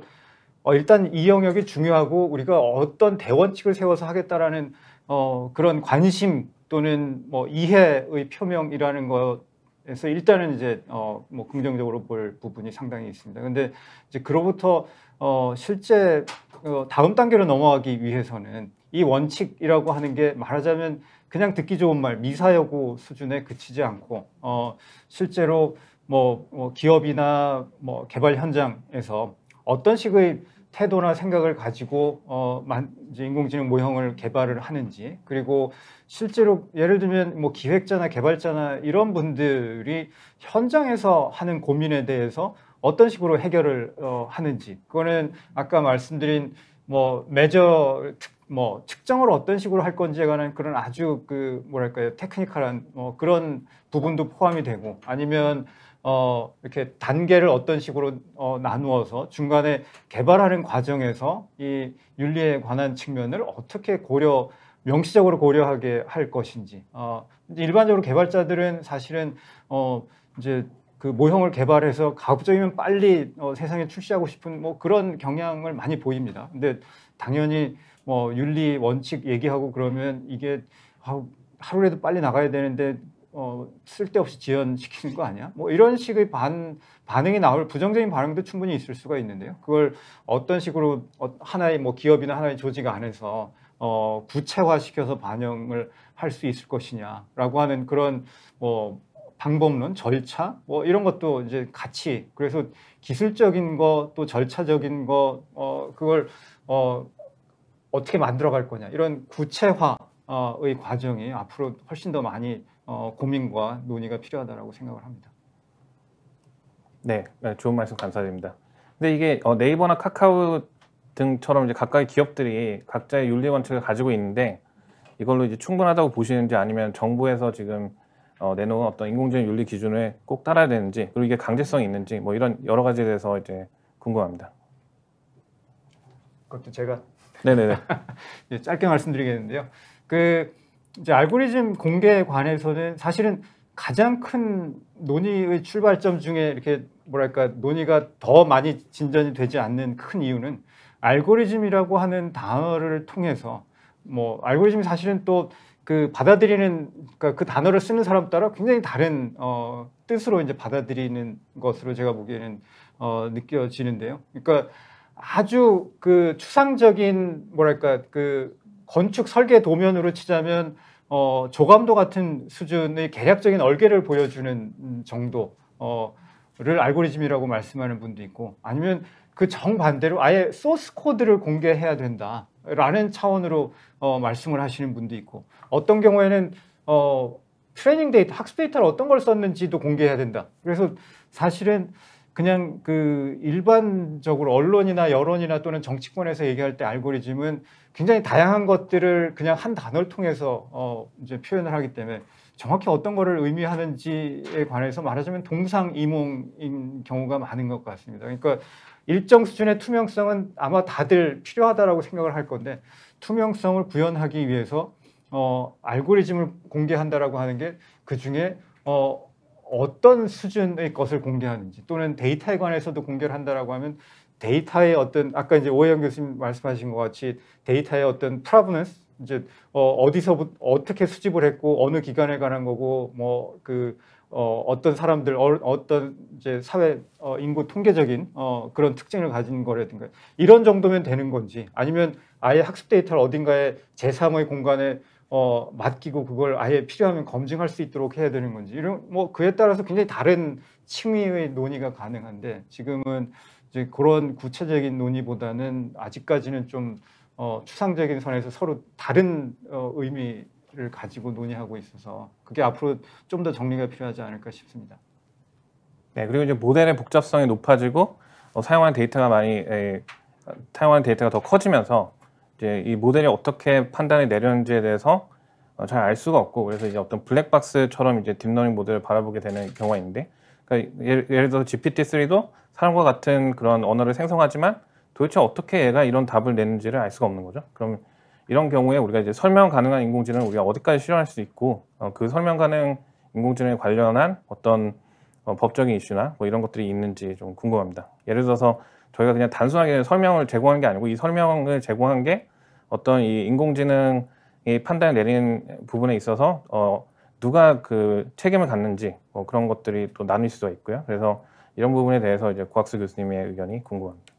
어, 일단 이 영역이 중요하고 우리가 어떤 대원칙을 세워서 하겠다라는 어, 그런 관심 또는 뭐 이해의 표명이라는 것에서 일단은 이제 어, 뭐 긍정적으로 볼 부분이 상당히 있습니다. 근데 이제 그로부터 어, 실제 어, 다음 단계로 넘어가기 위해서는 이 원칙이라고 하는 게 말하자면 그냥 듣기 좋은 말 미사여구 수준에 그치지 않고 어, 실제로 뭐뭐 뭐 기업이나 뭐 개발 현장에서 어떤 식의 태도나 생각을 가지고 어, 만, 인공지능 모형을 개발을 하는지 그리고 실제로 예를 들면 뭐 기획자나 개발자나 이런 분들이 현장에서 하는 고민에 대해서 어떤 식으로 해결을 어, 하는지 그거는 아까 말씀드린 뭐 매저 뭐 측정을 어떤 식으로 할 건지에 관한 그런 아주 그 뭐랄까요 테크니컬한 뭐 그런 부분도 포함이 되고 아니면 어, 이렇게 단계를 어떤 식으로 어, 나누어서 중간에 개발하는 과정에서 이 윤리에 관한 측면을 어떻게 고려 명시적으로 고려하게 할 것인지 어, 일반적으로 개발자들은 사실은 어, 이제 그 모형을 개발해서 가급적이면 빨리 어, 세상에 출시하고 싶은 뭐 그런 경향을 많이 보입니다. 근데 당연히 뭐 윤리 원칙 얘기하고 그러면 이게 하루라도 빨리 나가야 되는데 어, 쓸데없이 지연시키는 거 아니야? 뭐 이런 식의 반, 반응이 나올 부정적인 반응도 충분히 있을 수가 있는데요. 그걸 어떤 식으로 어, 하나의 뭐 기업이나 하나의 조직 안에서 어, 구체화시켜서 반영을 할 수 있을 것이냐라고 하는 그런 뭐 방법론, 절차 뭐 이런 것도 이제 같이 그래서 기술적인 거 또 절차적인 거 어, 그걸 어, 어떻게 만들어갈 거냐 이런 구체화 어의 과정이 앞으로 훨씬 더 많이 어 고민과 논의가 필요하다라고 생각을 합니다. 네, 네 좋은 말씀 감사드립니다. 근데 이게 어, 네이버나 카카오 등처럼 이제 각각의 기업들이 각자의 윤리 원칙을 가지고 있는데 이걸로 이제 충분하다고 보시는지 아니면 정부에서 지금 어, 내놓은 어떤 인공지능 윤리 기준을 꼭 따라야 되는지 그리고 이게 강제성이 있는지 뭐 이런 여러 가지에 대해서 이제 궁금합니다. 그것도 제가 네네네 짧게 말씀드리겠는데요. 그 이제 알고리즘 공개에 관해서는 사실은 가장 큰 논의의 출발점 중에 이렇게 뭐랄까 논의가 더 많이 진전이 되지 않는 큰 이유는 알고리즘이라고 하는 단어를 통해서 뭐 알고리즘이 사실은 또 그 받아들이는 그러니까 그 단어를 쓰는 사람 따라 굉장히 다른 어 뜻으로 이제 받아들이는 것으로 제가 보기에는 어 느껴지는데요. 그러니까 아주 그 추상적인 뭐랄까 그 건축 설계 도면으로 치자면 어, 조감도 같은 수준의 개략적인 얼개를 보여주는 음, 정도를 어, 알고리즘이라고 말씀하는 분도 있고 아니면 그 정반대로 아예 소스 코드를 공개해야 된다라는 차원으로 어, 말씀을 하시는 분도 있고 어떤 경우에는 어, 트레이닝 데이터, 학습 데이터를 어떤 걸 썼는지도 공개해야 된다. 그래서 사실은 그냥 그 일반적으로 언론이나 여론이나 또는 정치권에서 얘기할 때 알고리즘은 굉장히 다양한 것들을 그냥 한 단어를 통해서 어 이제 표현을 하기 때문에 정확히 어떤 거를 의미하는지에 관해서 말하자면 동상이몽인 경우가 많은 것 같습니다. 그러니까 일정 수준의 투명성은 아마 다들 필요하다라고 생각을 할 건데 투명성을 구현하기 위해서 어 알고리즘을 공개한다라고 하는 게 그 중에 어 어떤 수준의 것을 공개하는지 또는 데이터에 관해서도 공개를 한다라고 하면 데이터의 어떤 아까 이제 오해영 교수님 말씀하신 것 같이 데이터의 어떤 프라브넌스 이제 어, 어디서 어떻게 수집을 했고 어느 기관에 관한 거고 뭐그 어, 어떤 사람들 어, 떤 이제 사회 어, 인구 통계적인 어, 그런 특징을 가진 거라든가 이런 정도면 되는 건지 아니면 아예 학습 데이터를 어딘가에 제3의 공간에 어, 맡기고 그걸 아예 필요하면 검증할 수 있도록 해야 되는 건지 이런 뭐 그에 따라서 굉장히 다른 층위의 논의가 가능한데 지금은 이제 그런 구체적인 논의보다는 아직까지는 좀 어, 추상적인 선에서 서로 다른 어, 의미를 가지고 논의하고 있어서 그게 앞으로 좀 더 정리가 필요하지 않을까 싶습니다. 네, 그리고 이제 모델의 복잡성이 높아지고 어, 사용하는 데이터가 많이 에, 사용하는 데이터가 더 커지면서 이제 이 모델이 어떻게 판단이 내렸는지에 대해서 어, 잘알 수가 없고 그래서 이제 어떤 블랙박스처럼 이제 딥러닝 모델을 바라보게 되는 경우가 있는데 그러니까 예를, 예를 들어 서 GPT-3도 사람과 같은 그런 언어를 생성하지만 도대체 어떻게 얘가 이런 답을 내는지를 알 수가 없는 거죠. 그럼 이런 경우에 우리가 이제 설명 가능한 인공지능을 우리가 어디까지 실현할 수 있고 어, 그 설명 가능 인공지능에 관련한 어떤 어, 법적인 이슈나 뭐 이런 것들이 있는지 좀 궁금합니다. 예를 들어서 저희가 그냥 단순하게 설명을 제공한 게 아니고 이 설명을 제공한 게 어떤 이 인공지능이 판단을 내리는 부분에 있어서 어, 누가 그 책임을 갖는지 뭐 그런 것들이 또 나눌 수도 있고요. 그래서 이런 부분에 대해서 이제 고학수 교수님의 의견이 궁금합니다.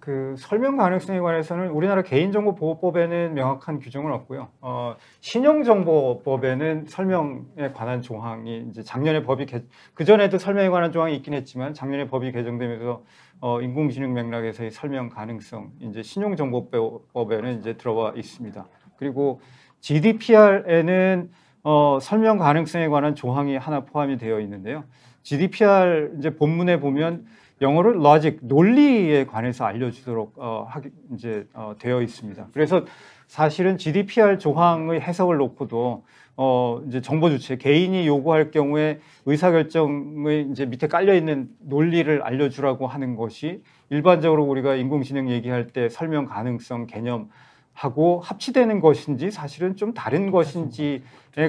그 설명 가능성에 관해서는 우리나라 개인정보보호법에는 명확한 규정은 없고요. 어, 신용정보법에는 설명에 관한 조항이 이제 작년에 법이 개, 그 전에도 설명에 관한 조항이 있긴 했지만 작년에 법이 개정되면서 어, 인공지능 맥락에서의 설명 가능성, 이제 신용정보법에는 이제 들어와 있습니다. 그리고 GDPR에는 어, 설명 가능성에 관한 조항이 하나 포함이 되어 있는데요. GDPR 이제 본문에 보면 영어를 logic 논리에 관해서 알려주도록 어, 하기, 이제 어, 되어 있습니다. 그래서 사실은 GDPR 조항의 해석을 놓고도 어 이제 정보 주체 개인이 요구할 경우에 의사결정의 이제 밑에 깔려 있는 논리를 알려주라고 하는 것이 일반적으로 우리가 인공지능 얘기할 때 설명 가능성 개념 하고 합치되는 것인지 사실은 좀 다른 것인지에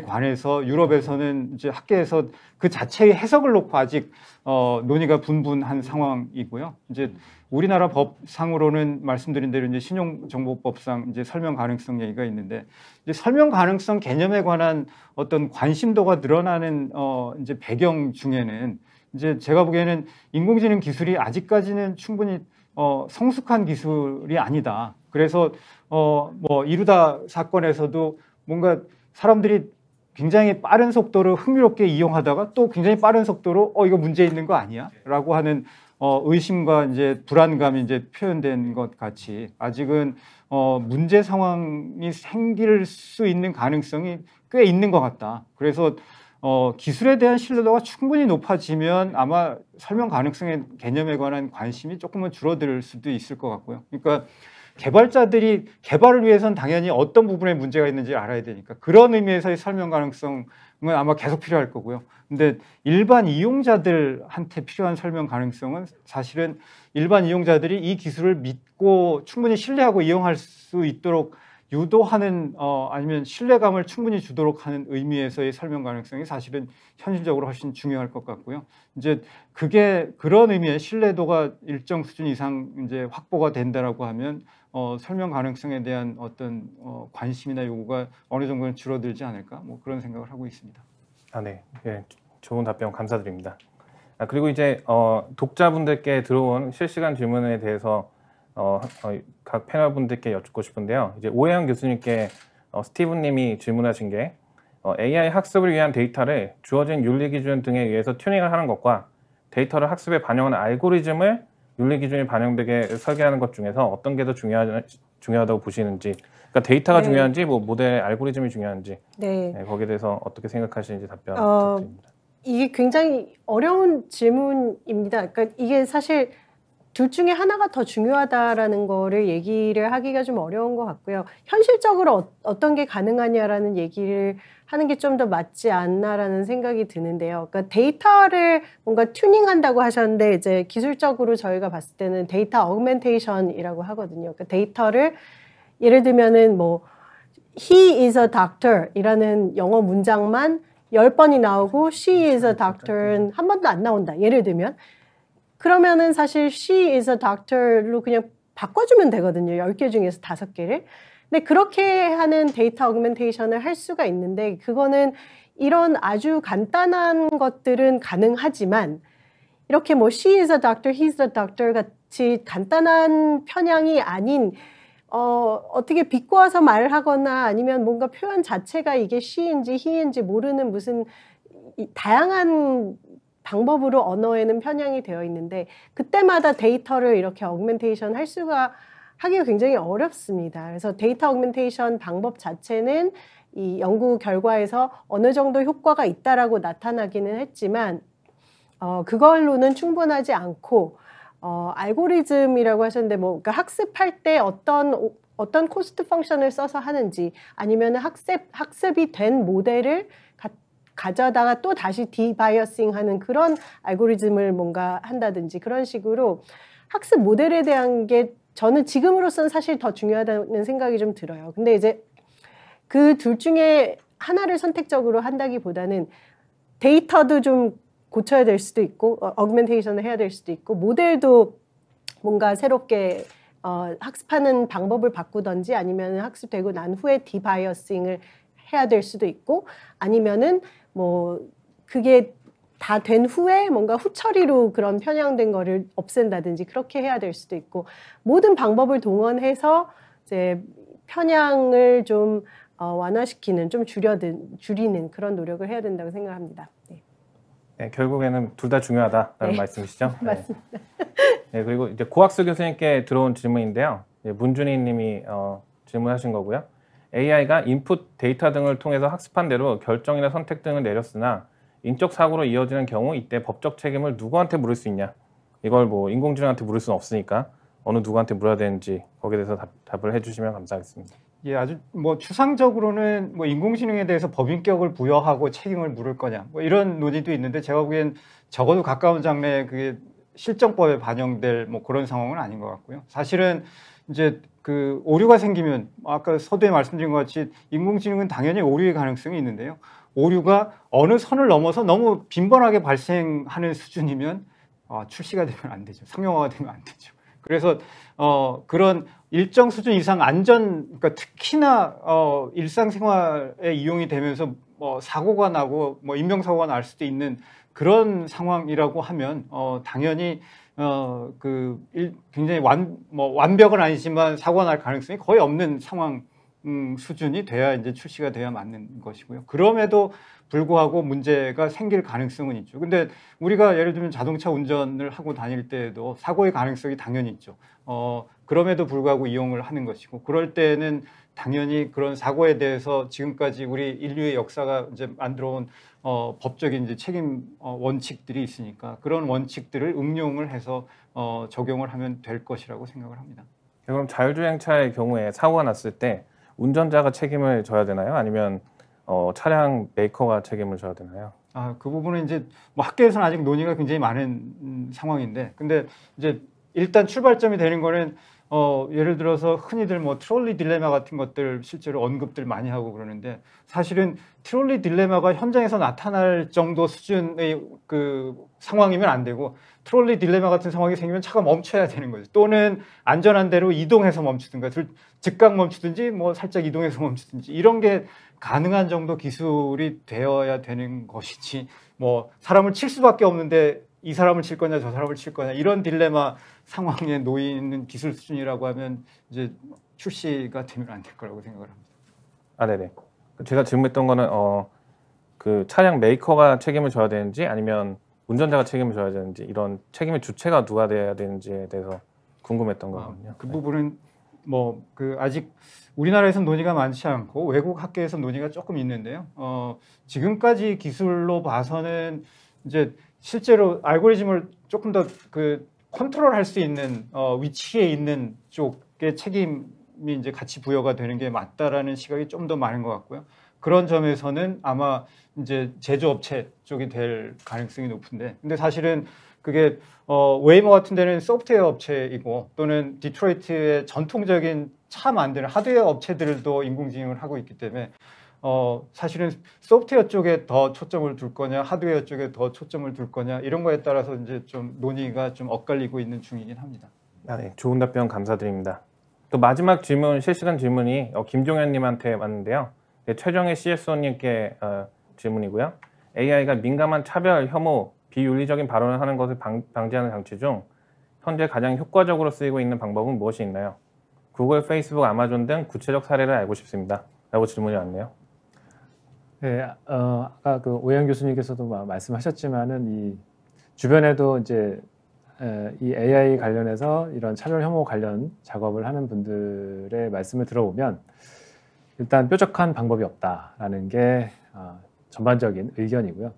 관해서 유럽에서는 이제 학계에서 그 자체의 해석을 놓고 아직 어, 논의가 분분한 상황이고요. 이제 우리나라 법상으로는 말씀드린 대로 이제 신용정보법상 이제 설명 가능성 얘기가 있는데 이제 설명 가능성 개념에 관한 어떤 관심도가 늘어나는 어, 이제 배경 중에는 이제 제가 보기에는 인공지능 기술이 아직까지는 충분히 어, 성숙한 기술이 아니다. 그래서 어, 뭐 이루다 사건에서도 뭔가 사람들이 굉장히 빠른 속도로 흥미롭게 이용하다가 또 굉장히 빠른 속도로 어 이거 문제 있는 거 아니야라고 하는 어, 의심과 이제 불안감이 이제 표현된 것 같이 아직은 어, 문제 상황이 생길 수 있는 가능성이 꽤 있는 것 같다. 그래서 어, 기술에 대한 신뢰도가 충분히 높아지면 아마 설명 가능성의 개념에 관한 관심이 조금은 줄어들 수도 있을 것 같고요. 그러니까 개발자들이 개발을 위해선 당연히 어떤 부분에 문제가 있는지 알아야 되니까 그런 의미에서의 설명 가능성은 아마 계속 필요할 거고요. 근데 일반 이용자들한테 필요한 설명 가능성은 사실은 일반 이용자들이 이 기술을 믿고 충분히 신뢰하고 이용할 수 있도록 유도하는 어, 아니면 신뢰감을 충분히 주도록 하는 의미에서의 설명 가능성이 사실은 현실적으로 훨씬 중요할 것 같고요. 이제 그게 그런 의미의 신뢰도가 일정 수준 이상 이제 확보가 된다라고 하면 어, 설명 가능성에 대한 어떤 어, 관심이나 요구가 어느 정도는 줄어들지 않을까 뭐 그런 생각을 하고 있습니다. 아 네, 예, 좋은 답변 감사드립니다. 아, 그리고 이제 어, 독자분들께 들어온 실시간 질문에 대해서 어, 어, 각 패널분들께 여쭙고 싶은데요. 이제 오해영 교수님께 어, 스티븐님이 질문하신 게 어, AI 학습을 위한 데이터를 주어진 윤리 기준 등에 의해서 튜닝을 하는 것과 데이터를 학습에 반영하는 알고리즘을 윤리 기준이 반영되게 설계하는 것 중에서 어떤 게 더 중요하, 중요하다고 보시는지 그러니까 데이터가 네. 중요한지 뭐 모델 알고리즘이 중요한지 네. 네, 거기에 대해서 어떻게 생각하시는지 답변 어, 부탁드립니다. 이게 굉장히 어려운 질문입니다. 그러니까 이게 사실 둘 중에 하나가 더 중요하다라는 거를 얘기를 하기가 좀 어려운 것 같고요. 현실적으로 어, 떤게 가능하냐라는 얘기를 하는 게 좀 더 맞지 않나라는 생각이 드는데요. 그러니까 데이터를 뭔가 튜닝한다고 하셨는데 이제 기술적으로 저희가 봤을 때는 데이터 어그멘테이션이라고 하거든요. 그러니까 데이터를 예를 들면은 뭐 he is a doctor 이라는 영어 문장만 열번이 나오고 she is a doctor은 한 번도 안 나온다. 예를 들면 그러면은 사실 she is a doctor로 그냥 바꿔주면 되거든요. 10개 중에서 5개를. 근데 그렇게 하는 데이터 어그멘테이션을 할 수가 있는데 그거는 이런 아주 간단한 것들은 가능하지만 이렇게 뭐 she is a doctor, he's a doctor 같이 간단한 편향이 아닌 어, 어떻게 비꼬아서 말 하거나 아니면 뭔가 표현 자체가 이게 she인지 he인지 모르는 무슨 다양한 방법으로 언어에는 편향이 되어 있는데 그때마다 데이터를 이렇게 어그멘테이션 할 수가 하기가 굉장히 어렵습니다. 그래서 데이터 어그멘테이션 방법 자체는 이 연구 결과에서 어느 정도 효과가 있다라고 나타나기는 했지만 어, 그걸로는 충분하지 않고 어, 알고리즘이라고 하셨는데 뭐 그러니까 학습할 때 어떤 어떤 코스트 펑션을 써서 하는지 아니면 학습 학습이 된 모델을 가져다가 또 다시 디바이어싱 하는 그런 알고리즘을 뭔가 한다든지 그런 식으로 학습 모델에 대한 게 저는 지금으로서는 사실 더 중요하다는 생각이 좀 들어요. 근데 이제 그 둘 중에 하나를 선택적으로 한다기보다는 데이터도 좀 고쳐야 될 수도 있고 어, 어그멘테이션을 해야 될 수도 있고 모델도 뭔가 새롭게 어, 학습하는 방법을 바꾸던지 아니면 학습되고 난 후에 디바이어싱을 해야 될 수도 있고 아니면은 뭐 그게 다 된 후에 뭔가 후처리로 그런 편향된 거를 없앤다든지 그렇게 해야 될 수도 있고 모든 방법을 동원해서 이제 편향을 좀 어, 완화시키는 좀 줄여든 줄이는 그런 노력을 해야 된다고 생각합니다. 네. 네, 결국에는 둘 다 중요하다라는 네. 말씀이시죠? 네. 맞습니다. 네, 그리고 이제 고학수 교수님께 들어온 질문인데요. 예, 문준희 님이 어, 질문하신 거고요. AI가 인풋 데이터 등을 통해서 학습한 대로 결정이나 선택 등을 내렸으나 인적 사고로 이어지는 경우 이때 법적 책임을 누구한테 물을 수 있냐 이걸 뭐 인공지능한테 물을 수는 없으니까 어느 누구한테 물어야 되는지 거기에 대해서 답, 을 해주시면 감사하겠습니다. 예, 아주 뭐 추상적으로는 뭐 인공지능에 대해서 법인격을 부여하고 책임을 물을 거냐 뭐 이런 논의도 있는데 제가 보기엔 적어도 가까운 장래에 그게 실정법에 반영될 뭐 그런 상황은 아닌 것 같고요. 사실은 이제 그 오류가 생기면 아까 서두에 말씀드린 것 같이 인공지능은 당연히 오류의 가능성이 있는데요. 오류가 어느 선을 넘어서 너무 빈번하게 발생하는 수준이면 어, 출시가 되면 안 되죠. 상용화가 되면 안 되죠. 그래서 어, 그런 일정 수준 이상 안전, 그러니까 특히나 어, 일상생활에 이용이 되면서 뭐 사고가 나고 뭐 인명사고가 날 수도 있는 그런 상황이라고 하면 어, 당연히 어, 그 일, 굉장히 완, 뭐 완벽은 아니지만 사고가 날 가능성이 거의 없는 상황 음, 수준이 돼야 이제 출시가 돼야 맞는 것이고요. 그럼에도 불구하고 문제가 생길 가능성은 있죠. 근데 우리가 예를 들면 자동차 운전을 하고 다닐 때에도 사고의 가능성이 당연히 있죠. 어, 그럼에도 불구하고 이용을 하는 것이고 그럴 때는 당연히 그런 사고에 대해서 지금까지 우리 인류의 역사가 이제 만들어온 어, 법적인 이제 책임 어, 원칙들이 있으니까 그런 원칙들을 응용을 해서 어, 적용을 하면 될 것이라고 생각을 합니다. 그럼 자율주행차의 경우에 사고가 났을 때 운전자가 책임을 져야 되나요? 아니면 어, 차량 메이커가 책임을 져야 되나요? 아, 그 부분은 이제 뭐 학계에서는 아직 논의가 굉장히 많은 음, 상황인데 근데 이제 일단 출발점이 되는 거는 어, 예를 들어서 흔히들 뭐 트롤리 딜레마 같은 것들 실제로 언급들 많이 하고 그러는데 사실은 트롤리 딜레마가 현장에서 나타날 정도 수준의 그 상황이면 안 되고 트롤리 딜레마 같은 상황이 생기면 차가 멈춰야 되는 거죠. 또는 안전한 대로 이동해서 멈추든가 즉각 멈추든지 뭐 살짝 이동해서 멈추든지 이런 게 가능한 정도 기술이 되어야 되는 것이지 뭐 사람을 칠 수밖에 없는데 이 사람을 칠 거냐 저 사람을 칠 거냐 이런 딜레마 상황에 놓이는 기술 수준이라고 하면 이제 출시가 되면 안 될 거라고 생각을 합니다. 아 네네. 제가 질문했던 거는 어 그 차량 메이커가 책임을 져야 되는지 아니면 운전자가 책임을 져야 되는지 이런 책임의 주체가 누가 돼야 되는지에 대해서 궁금했던 아, 거거든요. 아, 그 네. 부분은 뭐그 아직 우리나라에서는 논의가 많지 않고 외국 학계에서 논의가 조금 있는데요. 어 지금까지 기술로 봐서는 이제 실제로 알고리즘을 조금 더 그 컨트롤할 수 있는 어, 위치에 있는 쪽의 책임이 이제 같이 부여가 되는 게 맞다라는 시각이 좀 더 많은 것 같고요. 그런 점에서는 아마 이제 제조업체 쪽이 될 가능성이 높은데, 근데 사실은 그게 어, 웨이머 같은 데는 소프트웨어 업체이고 또는 디트로이트의 전통적인 차 만드는 하드웨어 업체들도 인공지능을 하고 있기 때문에 어, 사실은 소프트웨어 쪽에 더 초점을 둘 거냐, 하드웨어 쪽에 더 초점을 둘 거냐 이런 거에 따라서 이제 좀 논의가 좀 엇갈리고 있는 중이긴 합니다. 아, 네, 좋은 답변 감사드립니다. 또 마지막 질문, 실시간 질문이 어, 김종현님한테 왔는데요. 네, 최정의 CSO님께 어, 질문이고요. AI가 민감한 차별, 혐오, 비윤리적인 발언을 하는 것을 방, 방지하는 장치 중 현재 가장 효과적으로 쓰이고 있는 방법은 무엇이 있나요? 구글, 페이스북, 아마존 등 구체적 사례를 알고 싶습니다. 라고 질문이 왔네요. 네, 어, 아까 그 오영 교수님께서도 말씀하셨지만은 이 주변에도 이제 이 AI 관련해서 이런 차별 혐오 관련 작업을 하는 분들의 말씀을 들어보면 일단 뾰족한 방법이 없다라는 게 어, 전반적인 의견이고요.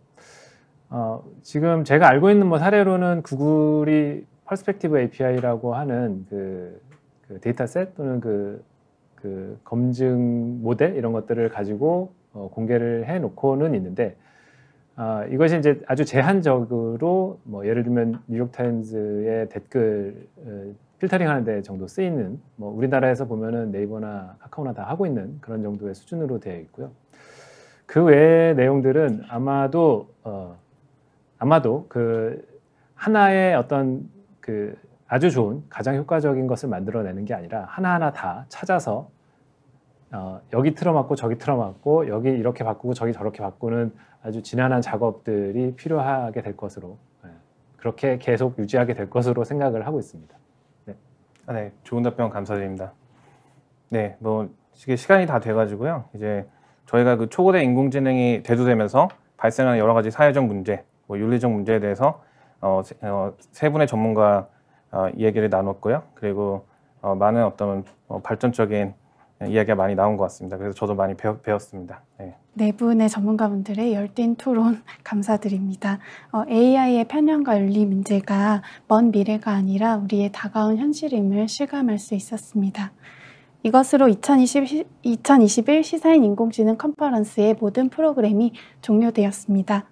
어, 지금 제가 알고 있는 뭐 사례로는 구글이 퍼스펙티브 API라고 하는 그, 그 데이터셋 또는 그, 그 검증 모델 이런 것들을 가지고 어, 공개를 해놓고는 있는데 아, 이것이 이제 아주 제한적으로 뭐 예를 들면 뉴욕타임즈의 댓글 필터링 하는데 정도 쓰이는 뭐 우리나라에서 보면은 네이버나 카카오나 다 하고 있는 그런 정도의 수준으로 되어 있고요. 그 외의 내용들은 아마도 어, 아마도 그 하나의 어떤 그 아주 좋은 가장 효과적인 것을 만들어내는 게 아니라 하나하나 다 찾아서 어, 여기 틀어맞고 저기 틀어맞고 여기 이렇게 바꾸고 저기 저렇게 바꾸는 아주 지난한 작업들이 필요하게 될 것으로 네. 그렇게 계속 유지하게 될 것으로 생각을 하고 있습니다. 네, 아, 네 좋은 답변 감사드립니다. 네, 뭐 이게 시간이 다 돼가지고요. 이제 저희가 그 초고대 인공지능이 대두되면서 발생하는 여러 가지 사회적 문제, 뭐 윤리적 문제에 대해서 어, 세, 어, 세 분의 전문가 어, 얘기를 나눴고요. 그리고 어, 많은 어떤 어, 발전적인 이야기가 많이 나온 것 같습니다. 그래서 저도 많이 배웠, 습니다 네. 네. 분의 전문가분들의 열띤 토론 감사드립니다. 어, AI의 편향과 윤리 문제가 먼 미래가 아니라 우리의 다가온 현실임을 실감할 수 있었습니다. 이것으로 2020, 2021 시사인 인공지능 컨퍼런스의 모든 프로그램이 종료되었습니다.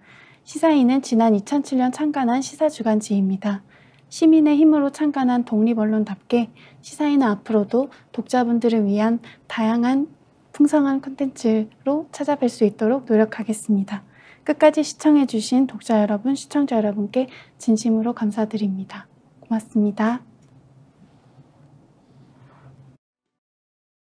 시사인은 지난 2007년 창간한 시사주간지입니다. 시민의 힘으로 창간한 독립언론답게 시사인은 앞으로도 독자분들을 위한 다양한 풍성한 콘텐츠로 찾아뵐 수 있도록 노력하겠습니다. 끝까지 시청해주신 독자 여러분, 시청자 여러분께 진심으로 감사드립니다. 고맙습니다.